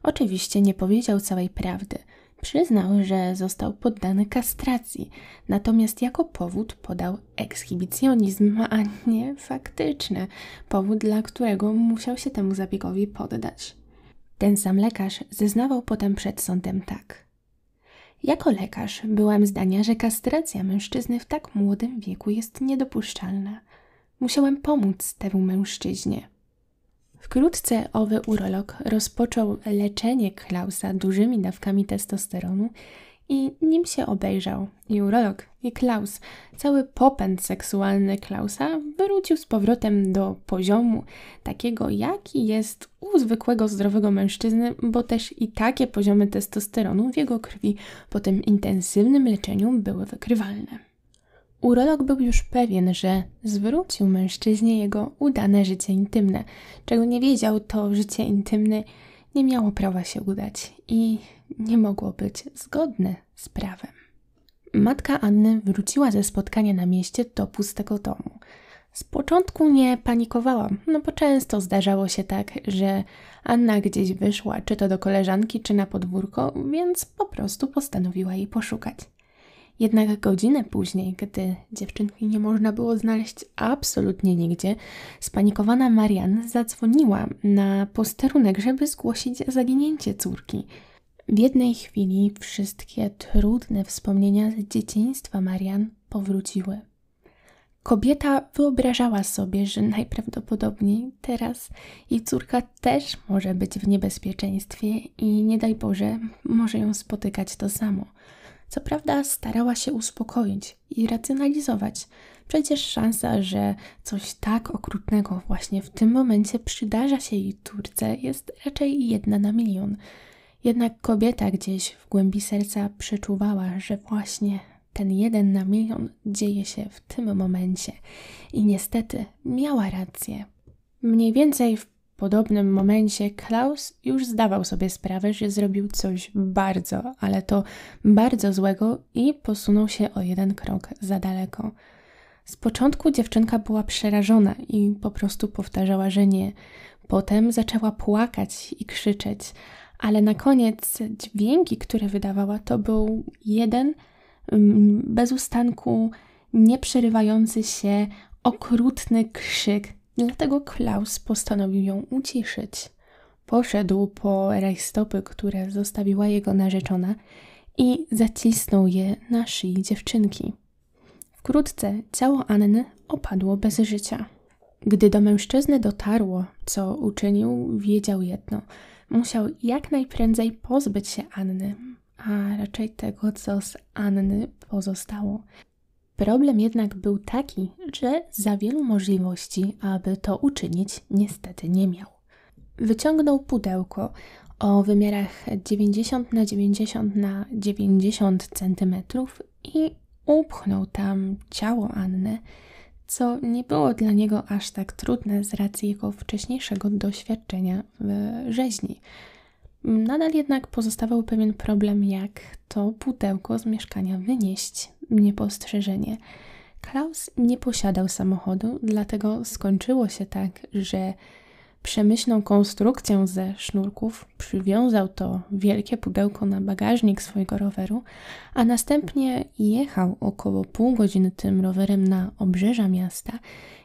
Oczywiście nie powiedział całej prawdy. Przyznał, że został poddany kastracji, natomiast jako powód podał ekshibicjonizm, a nie faktyczny powód, dla którego musiał się temu zabiegowi poddać. Ten sam lekarz zeznawał potem przed sądem tak. Jako lekarz byłam zdania, że kastracja mężczyzny w tak młodym wieku jest niedopuszczalna. Musiałem pomóc temu mężczyźnie. Wkrótce owy urolog rozpoczął leczenie Klausa dużymi dawkami testosteronu i nim się obejrzał, i urolog, i Klaus, cały popęd seksualny Klausa wrócił z powrotem do poziomu takiego, jaki jest u zwykłego zdrowego mężczyzny, bo też i takie poziomy testosteronu w jego krwi po tym intensywnym leczeniu były wykrywalne. Urolog był już pewien, że zwrócił mężczyźnie jego udane życie intymne. Czego nie wiedział, to życie intymne nie miało prawa się udać i nie mogło być zgodne z prawem. Matka Anny wróciła ze spotkania na mieście do pustego domu. Z początku nie panikowała, no bo często zdarzało się tak, że Anna gdzieś wyszła, czy to do koleżanki, czy na podwórko, więc po prostu postanowiła jej poszukać. Jednak godzinę później, gdy dziewczynki nie można było znaleźć absolutnie nigdzie, spanikowana Marian zadzwoniła na posterunek, żeby zgłosić zaginięcie córki. W jednej chwili wszystkie trudne wspomnienia z dzieciństwa Marian powróciły. Kobieta wyobrażała sobie, że najprawdopodobniej teraz jej córka też może być w niebezpieczeństwie i nie daj Boże, może ją spotykać to samo – co prawda starała się uspokoić i racjonalizować. Przecież szansa, że coś tak okrutnego właśnie w tym momencie przydarza się jej córce jest raczej jedna na milion. Jednak kobieta gdzieś w głębi serca przeczuwała, że właśnie ten jeden na milion dzieje się w tym momencie. I niestety miała rację. Mniej więcej w podobnym momencie Klaus już zdawał sobie sprawę, że zrobił coś bardzo, ale to bardzo złego i posunął się o jeden krok za daleko. Z początku dziewczynka była przerażona i po prostu powtarzała, że nie. Potem zaczęła płakać i krzyczeć, ale na koniec dźwięki, które wydawała, to był jeden mm, bez ustanku nieprzerywający się okrutny krzyk Dlatego Klaus postanowił ją uciszyć. Poszedł po rajstopy, które zostawiła jego narzeczona i zacisnął je na szyi dziewczynki. Wkrótce ciało Anny opadło bez życia. Gdy do mężczyzny dotarło, co uczynił, wiedział jedno. Musiał jak najprędzej pozbyć się Anny, a raczej tego, co z Anny pozostało. Problem jednak był taki, że za wielu możliwości, aby to uczynić, niestety nie miał. Wyciągnął pudełko o wymiarach 90 na 90 na 90 cm i upchnął tam ciało Anny, co nie było dla niego aż tak trudne z racji jego wcześniejszego doświadczenia w rzeźni. Nadal jednak pozostawał pewien problem, jak to pudełko z mieszkania wynieść niepostrzeżenie. Klaus nie posiadał samochodu, dlatego skończyło się tak, że przemyślną konstrukcją ze sznurków przywiązał to wielkie pudełko na bagażnik swojego roweru, a następnie jechał około pół godziny tym rowerem na obrzeża miasta,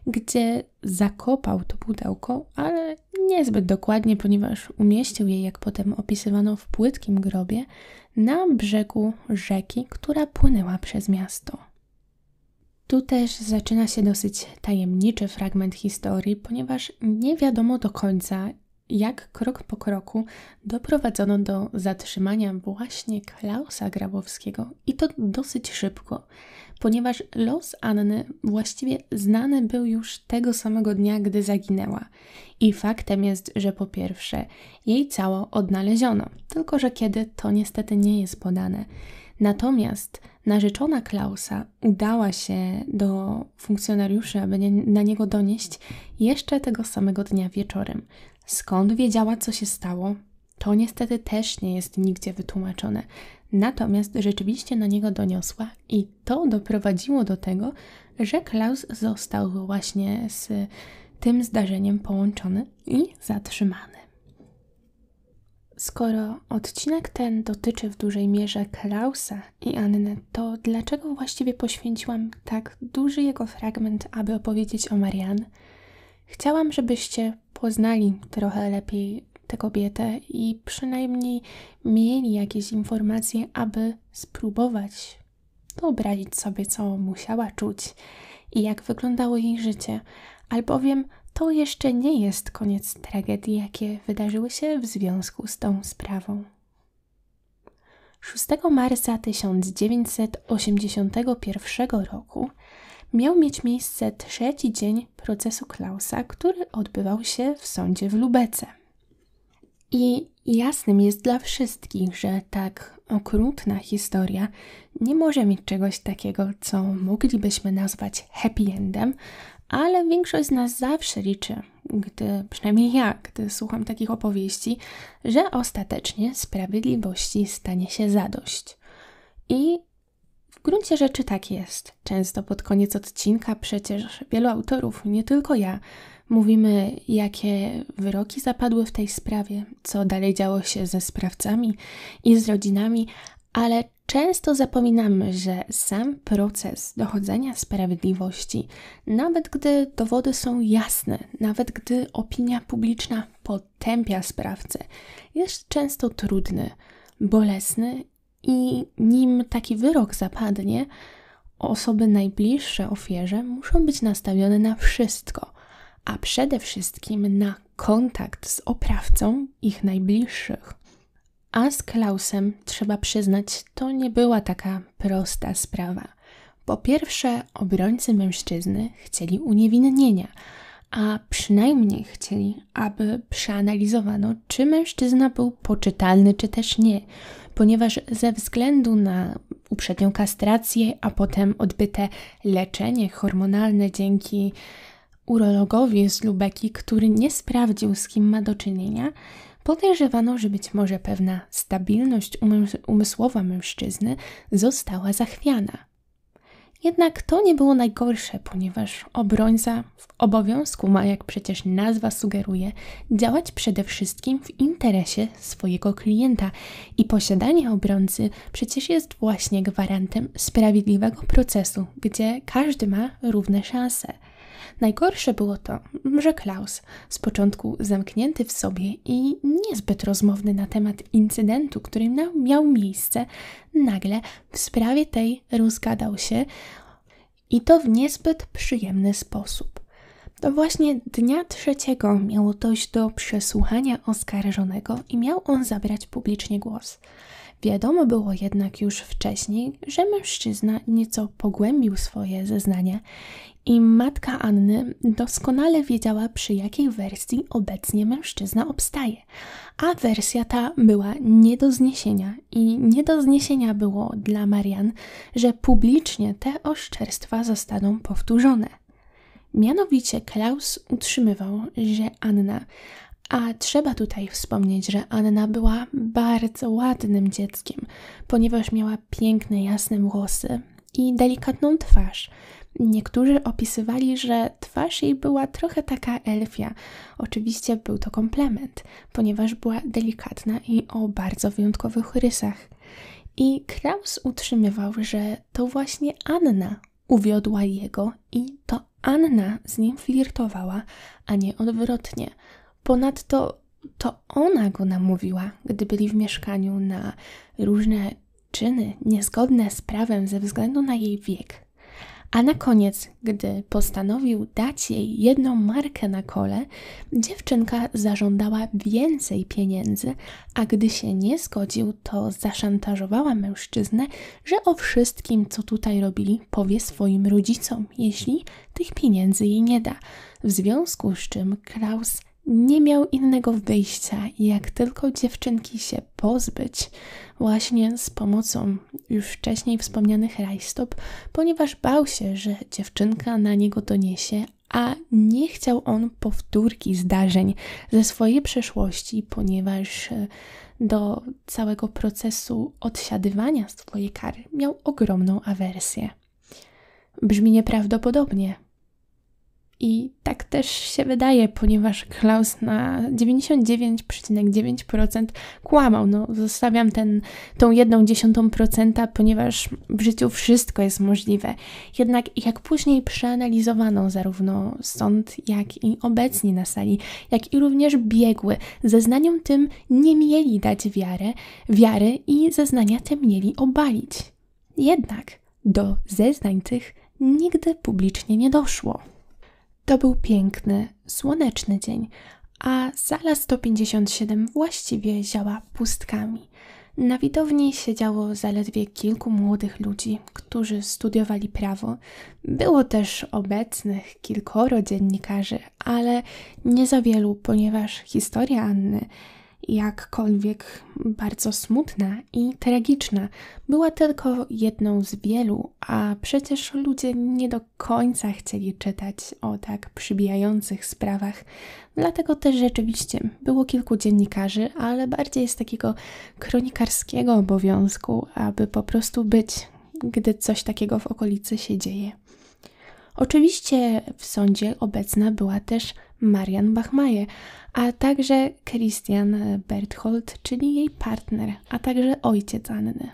gdzie zakopał to pudełko, ale niezbyt dokładnie, ponieważ umieścił je, jak potem opisywano w płytkim grobie, na brzegu rzeki, która płynęła przez miasto. Tu też zaczyna się dosyć tajemniczy fragment historii, ponieważ nie wiadomo do końca, jak krok po kroku doprowadzono do zatrzymania właśnie Klausa Grabowskiego i to dosyć szybko, ponieważ los Anny właściwie znany był już tego samego dnia, gdy zaginęła. I faktem jest, że po pierwsze jej ciało odnaleziono, tylko że kiedy to niestety nie jest podane. Natomiast narzeczona Klausa udała się do funkcjonariuszy, aby nie, na niego donieść jeszcze tego samego dnia wieczorem. Skąd wiedziała, co się stało? To niestety też nie jest nigdzie wytłumaczone. Natomiast rzeczywiście na niego doniosła i to doprowadziło do tego, że Klaus został właśnie z tym zdarzeniem połączony i zatrzymany. Skoro odcinek ten dotyczy w dużej mierze Klausa i Anny, to dlaczego właściwie poświęciłam tak duży jego fragment, aby opowiedzieć o Marian? Chciałam, żebyście poznali trochę lepiej tę kobietę i przynajmniej mieli jakieś informacje, aby spróbować wyobrazić sobie, co musiała czuć i jak wyglądało jej życie, albowiem to jeszcze nie jest koniec tragedii, jakie wydarzyły się w związku z tą sprawą. 6 marca 1981 roku miał mieć miejsce trzeci dzień procesu Klausa, który odbywał się w sądzie w Lubece. I jasnym jest dla wszystkich, że tak okrutna historia nie może mieć czegoś takiego, co moglibyśmy nazwać happy endem, ale większość z nas zawsze liczy, gdy, przynajmniej ja, gdy słucham takich opowieści, że ostatecznie sprawiedliwości stanie się zadość. I w gruncie rzeczy tak jest. Często pod koniec odcinka przecież wielu autorów, nie tylko ja, mówimy, jakie wyroki zapadły w tej sprawie, co dalej działo się ze sprawcami i z rodzinami, ale Często zapominamy, że sam proces dochodzenia sprawiedliwości, nawet gdy dowody są jasne, nawet gdy opinia publiczna potępia sprawcę, jest często trudny, bolesny i nim taki wyrok zapadnie, osoby najbliższe ofierze muszą być nastawione na wszystko, a przede wszystkim na kontakt z oprawcą ich najbliższych. A z Klausem, trzeba przyznać, to nie była taka prosta sprawa. Po pierwsze, obrońcy mężczyzny chcieli uniewinnienia, a przynajmniej chcieli, aby przeanalizowano, czy mężczyzna był poczytalny, czy też nie, ponieważ ze względu na uprzednią kastrację, a potem odbyte leczenie hormonalne dzięki urologowi z Lubeki, który nie sprawdził, z kim ma do czynienia, Podejrzewano, że być może pewna stabilność umysłowa mężczyzny została zachwiana. Jednak to nie było najgorsze, ponieważ obrońca w obowiązku ma, jak przecież nazwa sugeruje, działać przede wszystkim w interesie swojego klienta i posiadanie obrońcy przecież jest właśnie gwarantem sprawiedliwego procesu, gdzie każdy ma równe szanse. Najgorsze było to, że Klaus, z początku zamknięty w sobie i niezbyt rozmowny na temat incydentu, który miał miejsce, nagle w sprawie tej rozgadał się i to w niezbyt przyjemny sposób. To właśnie dnia trzeciego miało dojść do przesłuchania oskarżonego i miał on zabrać publicznie głos. Wiadomo było jednak już wcześniej, że mężczyzna nieco pogłębił swoje zeznania i matka Anny doskonale wiedziała, przy jakiej wersji obecnie mężczyzna obstaje, a wersja ta była nie do zniesienia i nie do zniesienia było dla Marian, że publicznie te oszczerstwa zostaną powtórzone. Mianowicie Klaus utrzymywał, że Anna, a trzeba tutaj wspomnieć, że Anna była bardzo ładnym dzieckiem, ponieważ miała piękne, jasne włosy i delikatną twarz, Niektórzy opisywali, że twarz jej była trochę taka elfia. Oczywiście był to komplement, ponieważ była delikatna i o bardzo wyjątkowych rysach. I Kraus utrzymywał, że to właśnie Anna uwiodła jego i to Anna z nim flirtowała, a nie odwrotnie. Ponadto to ona go namówiła, gdy byli w mieszkaniu na różne czyny niezgodne z prawem ze względu na jej wiek. A na koniec, gdy postanowił dać jej jedną markę na kole, dziewczynka zażądała więcej pieniędzy, a gdy się nie zgodził, to zaszantażowała mężczyznę, że o wszystkim, co tutaj robili, powie swoim rodzicom, jeśli tych pieniędzy jej nie da. W związku z czym Kraus nie miał innego wyjścia, jak tylko dziewczynki się pozbyć, właśnie z pomocą już wcześniej wspomnianych rajstop, ponieważ bał się, że dziewczynka na niego doniesie, a nie chciał on powtórki zdarzeń ze swojej przeszłości, ponieważ e, do całego procesu odsiadywania swojej kary miał ogromną awersję. Brzmi nieprawdopodobnie, i tak też się wydaje, ponieważ Klaus na 99,9% kłamał. No, zostawiam ten, tą jedną dziesiątą procenta, ponieważ w życiu wszystko jest możliwe. Jednak jak później przeanalizowano zarówno sąd, jak i obecni na sali, jak i również biegły, zeznaniom tym nie mieli dać wiary, wiary i zeznania te mieli obalić. Jednak do zeznań tych nigdy publicznie nie doszło. To był piękny, słoneczny dzień, a sala 157 właściwie ziała pustkami. Na widowni siedziało zaledwie kilku młodych ludzi, którzy studiowali prawo. Było też obecnych kilkoro dziennikarzy, ale nie za wielu, ponieważ historia Anny jakkolwiek bardzo smutna i tragiczna, była tylko jedną z wielu, a przecież ludzie nie do końca chcieli czytać o tak przybijających sprawach. Dlatego też rzeczywiście było kilku dziennikarzy, ale bardziej z takiego kronikarskiego obowiązku, aby po prostu być, gdy coś takiego w okolicy się dzieje. Oczywiście w sądzie obecna była też Marian Bachmaje, a także Christian Berthold, czyli jej partner, a także ojciec Anny.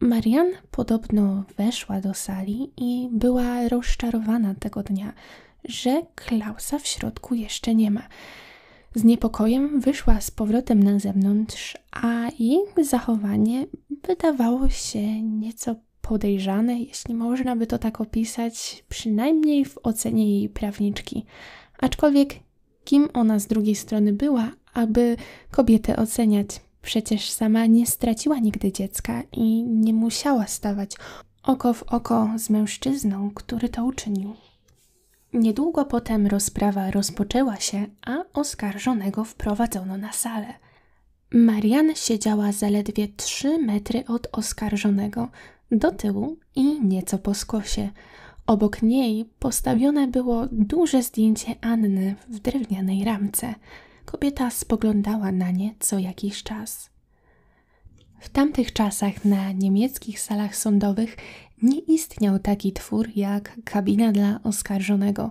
Marian podobno weszła do sali i była rozczarowana tego dnia, że Klausa w środku jeszcze nie ma. Z niepokojem wyszła z powrotem na zewnątrz, a jej zachowanie wydawało się nieco podejrzane, jeśli można by to tak opisać, przynajmniej w ocenie jej prawniczki. Aczkolwiek kim ona z drugiej strony była, aby kobietę oceniać? Przecież sama nie straciła nigdy dziecka i nie musiała stawać oko w oko z mężczyzną, który to uczynił. Niedługo potem rozprawa rozpoczęła się, a oskarżonego wprowadzono na salę. Marian siedziała zaledwie trzy metry od oskarżonego, do tyłu i nieco po skosie. Obok niej postawione było duże zdjęcie Anny w drewnianej ramce. Kobieta spoglądała na nie co jakiś czas. W tamtych czasach na niemieckich salach sądowych nie istniał taki twór jak kabina dla oskarżonego.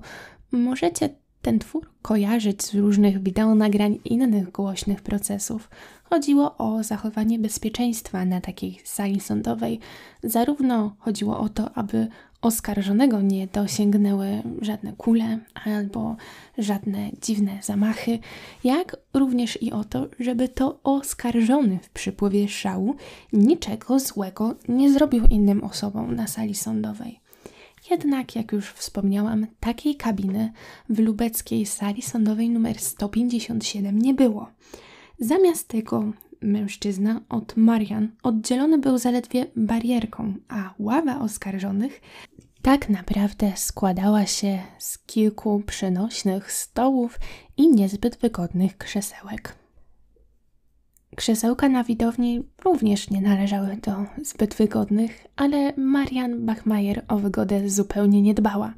Możecie ten twór kojarzyć z różnych wideo nagrań innych głośnych procesów. Chodziło o zachowanie bezpieczeństwa na takiej sali sądowej. Zarówno chodziło o to, aby oskarżonego nie dosięgnęły żadne kule albo żadne dziwne zamachy, jak również i o to, żeby to oskarżony w przypływie szału niczego złego nie zrobił innym osobom na sali sądowej. Jednak, jak już wspomniałam, takiej kabiny w lubeckiej sali sądowej numer 157 nie było. Zamiast tego mężczyzna od Marian oddzielony był zaledwie barierką, a ława oskarżonych tak naprawdę składała się z kilku przynośnych stołów i niezbyt wygodnych krzesełek. Krzesełka na widowni również nie należały do zbyt wygodnych, ale Marian Bachmajer o wygodę zupełnie nie dbała.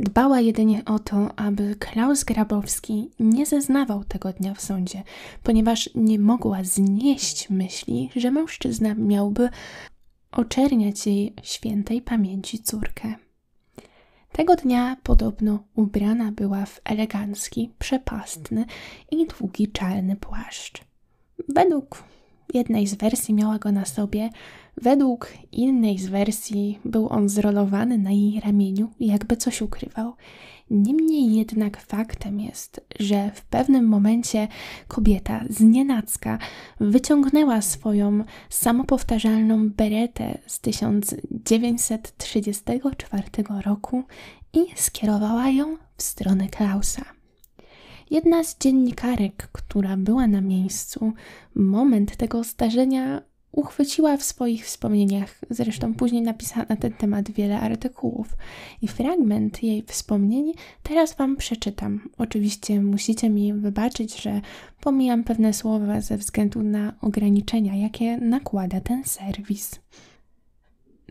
Dbała jedynie o to, aby Klaus Grabowski nie zeznawał tego dnia w sądzie, ponieważ nie mogła znieść myśli, że mężczyzna miałby oczerniać jej świętej pamięci córkę. Tego dnia podobno ubrana była w elegancki, przepastny i długi czarny płaszcz. Według jednej z wersji miała go na sobie, według innej z wersji był on zrolowany na jej ramieniu, jakby coś ukrywał. Niemniej jednak faktem jest, że w pewnym momencie kobieta znienacka wyciągnęła swoją samopowtarzalną beretę z 1934 roku i skierowała ją w stronę Klausa. Jedna z dziennikarek, która była na miejscu, moment tego zdarzenia uchwyciła w swoich wspomnieniach, zresztą później napisała na ten temat wiele artykułów. I fragment jej wspomnień teraz Wam przeczytam. Oczywiście musicie mi wybaczyć, że pomijam pewne słowa ze względu na ograniczenia, jakie nakłada ten serwis.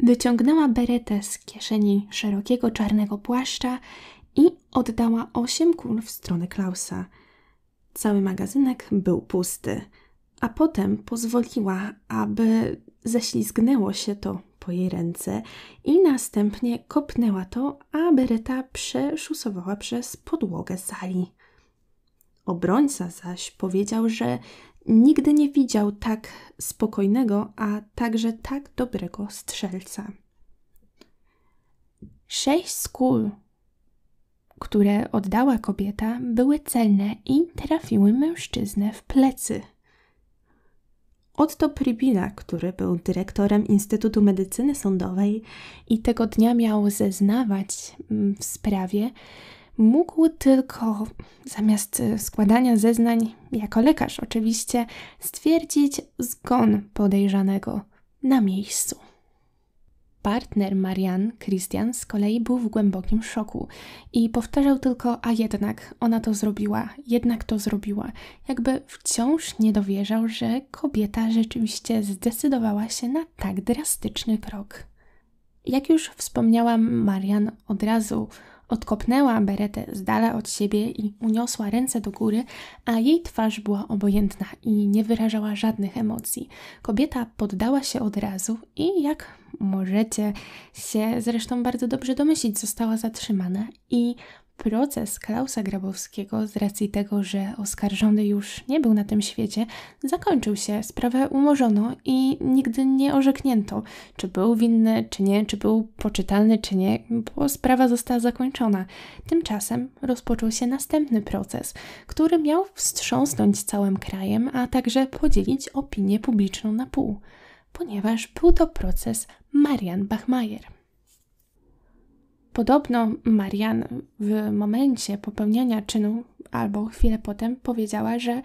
Wyciągnęła beretę z kieszeni szerokiego czarnego płaszcza i oddała osiem kul w stronę Klausa. Cały magazynek był pusty, a potem pozwoliła, aby ześlizgnęło się to po jej ręce i następnie kopnęła to, aby reta przeszusowała przez podłogę sali. Obrońca zaś powiedział, że nigdy nie widział tak spokojnego, a także tak dobrego strzelca. Sześć kul które oddała kobieta, były celne i trafiły mężczyznę w plecy. Otto Pribina, który był dyrektorem Instytutu Medycyny Sądowej i tego dnia miał zeznawać mm, w sprawie, mógł tylko zamiast składania zeznań, jako lekarz oczywiście, stwierdzić zgon podejrzanego na miejscu. Partner Marian, Christian, z kolei był w głębokim szoku i powtarzał tylko, a jednak ona to zrobiła, jednak to zrobiła. Jakby wciąż nie dowierzał, że kobieta rzeczywiście zdecydowała się na tak drastyczny krok. Jak już wspomniałam, Marian od razu Odkopnęła beretę z dala od siebie i uniosła ręce do góry, a jej twarz była obojętna i nie wyrażała żadnych emocji. Kobieta poddała się od razu i jak możecie się zresztą bardzo dobrze domyślić, została zatrzymana i Proces Klausa Grabowskiego, z racji tego, że oskarżony już nie był na tym świecie, zakończył się, sprawę umorzono i nigdy nie orzeknięto, czy był winny, czy nie, czy był poczytalny, czy nie, bo sprawa została zakończona. Tymczasem rozpoczął się następny proces, który miał wstrząsnąć całym krajem, a także podzielić opinię publiczną na pół, ponieważ był to proces Marian Bachmajer. Podobno Marian w momencie popełniania czynu albo chwilę potem powiedziała, że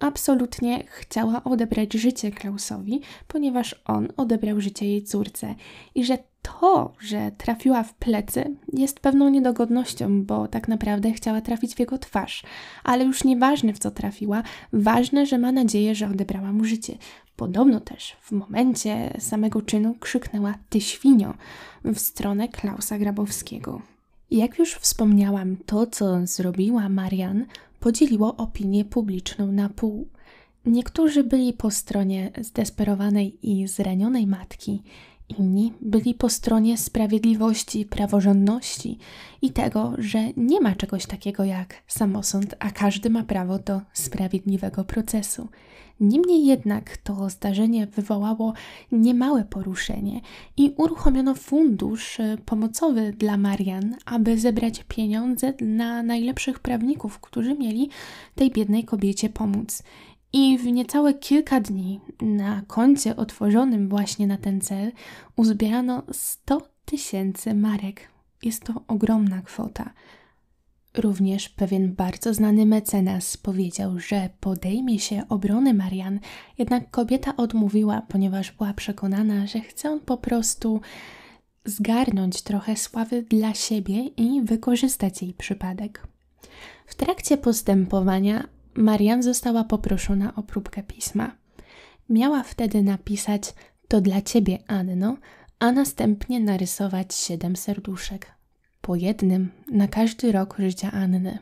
absolutnie chciała odebrać życie Klausowi, ponieważ on odebrał życie jej córce i że to, że trafiła w plecy, jest pewną niedogodnością, bo tak naprawdę chciała trafić w jego twarz. Ale już nieważne w co trafiła, ważne, że ma nadzieję, że odebrała mu życie. Podobno też w momencie samego czynu krzyknęła ty świnio w stronę Klausa Grabowskiego. Jak już wspomniałam, to co zrobiła Marian podzieliło opinię publiczną na pół. Niektórzy byli po stronie zdesperowanej i zranionej matki, Inni byli po stronie sprawiedliwości, praworządności i tego, że nie ma czegoś takiego jak samosąd, a każdy ma prawo do sprawiedliwego procesu. Niemniej jednak to zdarzenie wywołało niemałe poruszenie i uruchomiono fundusz e, pomocowy dla Marian, aby zebrać pieniądze na najlepszych prawników, którzy mieli tej biednej kobiecie pomóc i w niecałe kilka dni na koncie otworzonym właśnie na ten cel uzbierano 100 tysięcy marek. Jest to ogromna kwota. Również pewien bardzo znany mecenas powiedział, że podejmie się obrony Marian, jednak kobieta odmówiła, ponieważ była przekonana, że chce on po prostu zgarnąć trochę sławy dla siebie i wykorzystać jej przypadek. W trakcie postępowania Marian została poproszona o próbkę pisma. Miała wtedy napisać to dla ciebie, Anno, a następnie narysować siedem serduszek. Po jednym na każdy rok życia Anny.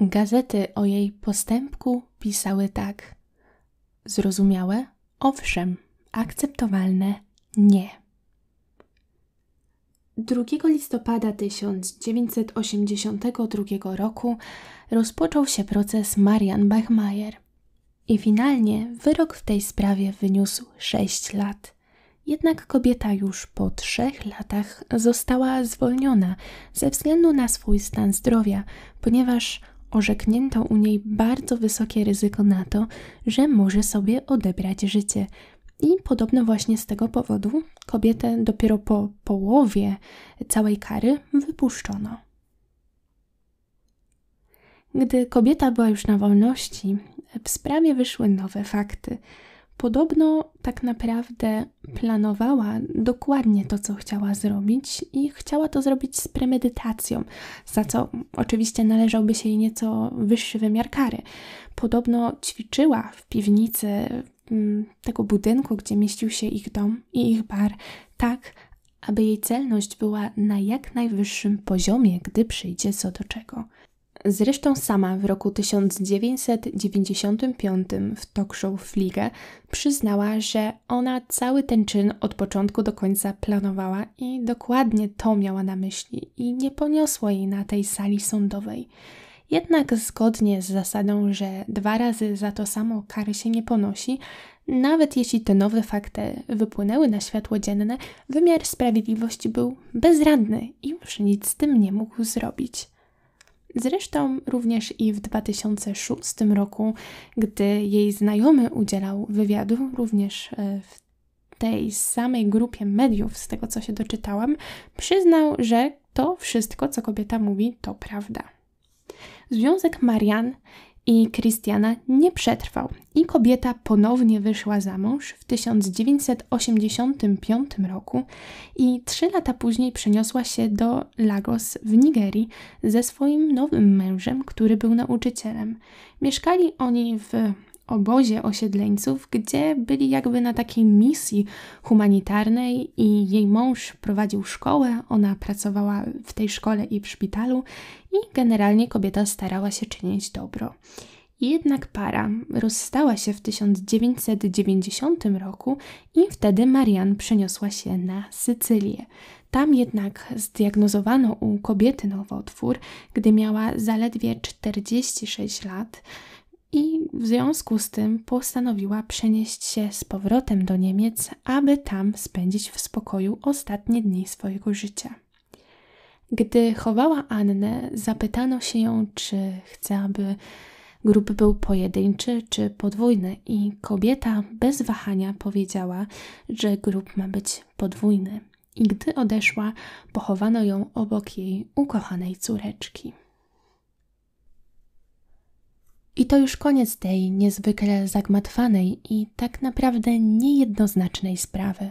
Gazety o jej postępku pisały tak. Zrozumiałe? Owszem. Akceptowalne? Nie. 2 listopada 1982 roku rozpoczął się proces Marian Bachmajer i finalnie wyrok w tej sprawie wyniósł 6 lat. Jednak kobieta już po trzech latach została zwolniona ze względu na swój stan zdrowia, ponieważ orzeknięto u niej bardzo wysokie ryzyko na to, że może sobie odebrać życie, i podobno właśnie z tego powodu kobietę dopiero po połowie całej kary wypuszczono. Gdy kobieta była już na wolności, w sprawie wyszły nowe fakty. Podobno tak naprawdę planowała dokładnie to, co chciała zrobić, i chciała to zrobić z premedytacją, za co oczywiście należałby się jej nieco wyższy wymiar kary. Podobno ćwiczyła w piwnicy Mm, tego budynku, gdzie mieścił się ich dom i ich bar, tak aby jej celność była na jak najwyższym poziomie, gdy przyjdzie co do czego. Zresztą sama w roku 1995 w talk show Fliege przyznała, że ona cały ten czyn od początku do końca planowała i dokładnie to miała na myśli i nie poniosło jej na tej sali sądowej. Jednak zgodnie z zasadą, że dwa razy za to samo kary się nie ponosi, nawet jeśli te nowe fakty wypłynęły na światło dzienne, wymiar sprawiedliwości był bezradny i już nic z tym nie mógł zrobić. Zresztą również i w 2006 roku, gdy jej znajomy udzielał wywiadu, również e, w tej samej grupie mediów, z tego co się doczytałam, przyznał, że to wszystko, co kobieta mówi, to prawda. Związek Marian i Christiana nie przetrwał i kobieta ponownie wyszła za mąż w 1985 roku i trzy lata później przeniosła się do Lagos w Nigerii ze swoim nowym mężem, który był nauczycielem. Mieszkali oni w obozie osiedleńców, gdzie byli jakby na takiej misji humanitarnej i jej mąż prowadził szkołę, ona pracowała w tej szkole i w szpitalu i generalnie kobieta starała się czynić dobro. Jednak para rozstała się w 1990 roku i wtedy Marian przeniosła się na Sycylię. Tam jednak zdiagnozowano u kobiety nowotwór, gdy miała zaledwie 46 lat i w związku z tym postanowiła przenieść się z powrotem do Niemiec, aby tam spędzić w spokoju ostatnie dni swojego życia. Gdy chowała Annę, zapytano się ją, czy chce, aby grób był pojedynczy czy podwójny, i kobieta bez wahania powiedziała, że grób ma być podwójny. I gdy odeszła, pochowano ją obok jej ukochanej córeczki. I to już koniec tej niezwykle zagmatwanej i tak naprawdę niejednoznacznej sprawy.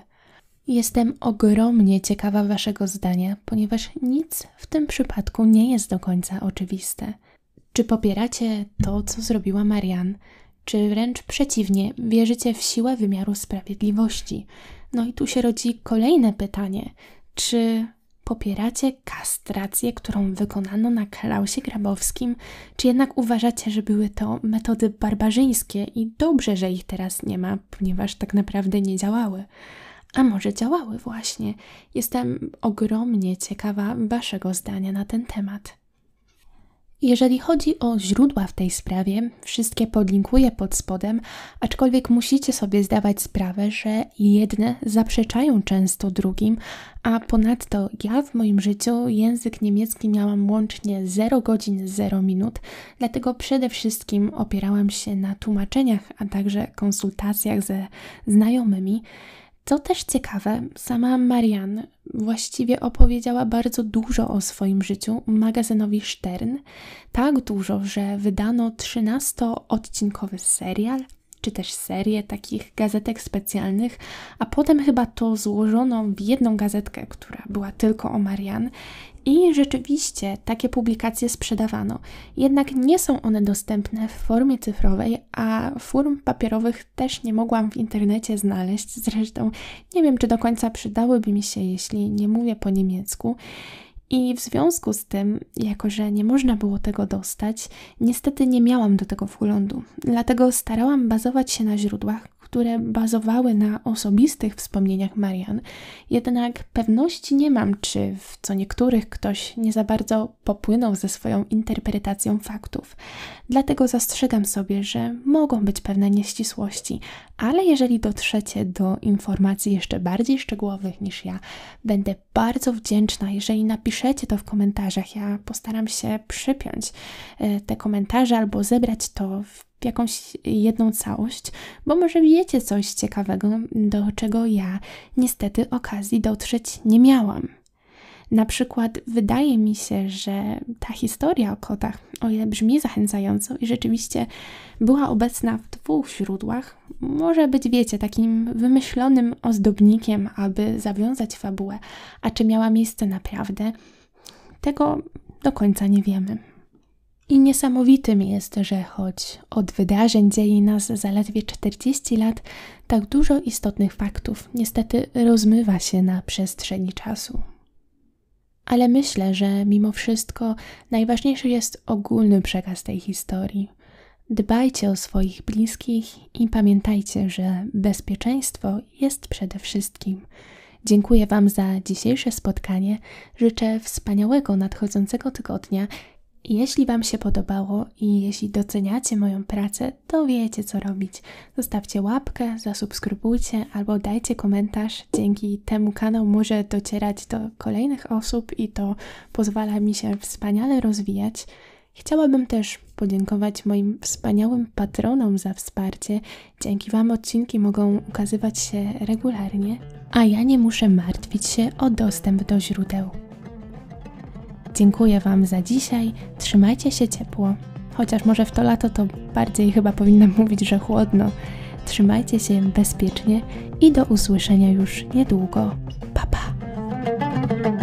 Jestem ogromnie ciekawa Waszego zdania, ponieważ nic w tym przypadku nie jest do końca oczywiste. Czy popieracie to, co zrobiła Marian, czy wręcz przeciwnie, wierzycie w siłę wymiaru sprawiedliwości? No i tu się rodzi kolejne pytanie: czy Popieracie kastrację, którą wykonano na Klausie Grabowskim, czy jednak uważacie, że były to metody barbarzyńskie i dobrze, że ich teraz nie ma, ponieważ tak naprawdę nie działały? A może działały właśnie? Jestem ogromnie ciekawa Waszego zdania na ten temat. Jeżeli chodzi o źródła w tej sprawie, wszystkie podlinkuję pod spodem, aczkolwiek musicie sobie zdawać sprawę, że jedne zaprzeczają często drugim, a ponadto ja w moim życiu język niemiecki miałam łącznie 0 godzin 0 minut, dlatego przede wszystkim opierałam się na tłumaczeniach, a także konsultacjach ze znajomymi. Co też ciekawe, sama Marianne właściwie opowiedziała bardzo dużo o swoim życiu magazynowi Stern, tak dużo, że wydano 13-odcinkowy serial, czy też serię takich gazetek specjalnych, a potem chyba to złożono w jedną gazetkę, która była tylko o Marian i rzeczywiście takie publikacje sprzedawano, jednak nie są one dostępne w formie cyfrowej, a form papierowych też nie mogłam w internecie znaleźć. Zresztą nie wiem, czy do końca przydałyby mi się, jeśli nie mówię po niemiecku. I w związku z tym, jako że nie można było tego dostać, niestety nie miałam do tego wglądu. Dlatego starałam bazować się na źródłach, które bazowały na osobistych wspomnieniach Marian, jednak pewności nie mam, czy w co niektórych ktoś nie za bardzo popłynął ze swoją interpretacją faktów. Dlatego zastrzegam sobie, że mogą być pewne nieścisłości, ale jeżeli dotrzecie do informacji jeszcze bardziej szczegółowych niż ja, będę bardzo wdzięczna, jeżeli napiszecie to w komentarzach. Ja postaram się przypiąć e, te komentarze albo zebrać to w w jakąś jedną całość, bo może wiecie coś ciekawego, do czego ja niestety okazji dotrzeć nie miałam. Na przykład wydaje mi się, że ta historia o kotach, o ile brzmi zachęcająco i rzeczywiście była obecna w dwóch źródłach, może być, wiecie, takim wymyślonym ozdobnikiem, aby zawiązać fabułę, a czy miała miejsce naprawdę, tego do końca nie wiemy. I niesamowitym jest, że choć od wydarzeń dzieli nas zaledwie 40 lat, tak dużo istotnych faktów niestety rozmywa się na przestrzeni czasu. Ale myślę, że mimo wszystko najważniejszy jest ogólny przekaz tej historii. Dbajcie o swoich bliskich i pamiętajcie, że bezpieczeństwo jest przede wszystkim. Dziękuję Wam za dzisiejsze spotkanie. Życzę wspaniałego nadchodzącego tygodnia jeśli Wam się podobało i jeśli doceniacie moją pracę, to wiecie co robić. Zostawcie łapkę, zasubskrybujcie albo dajcie komentarz. Dzięki temu kanał może docierać do kolejnych osób i to pozwala mi się wspaniale rozwijać. Chciałabym też podziękować moim wspaniałym patronom za wsparcie. Dzięki Wam odcinki mogą ukazywać się regularnie, a ja nie muszę martwić się o dostęp do źródeł. Dziękuję Wam za dzisiaj. Trzymajcie się ciepło. Chociaż może w to lato to bardziej chyba powinnam [laughs] mówić, że chłodno. Trzymajcie się bezpiecznie i do usłyszenia już niedługo. Pa pa!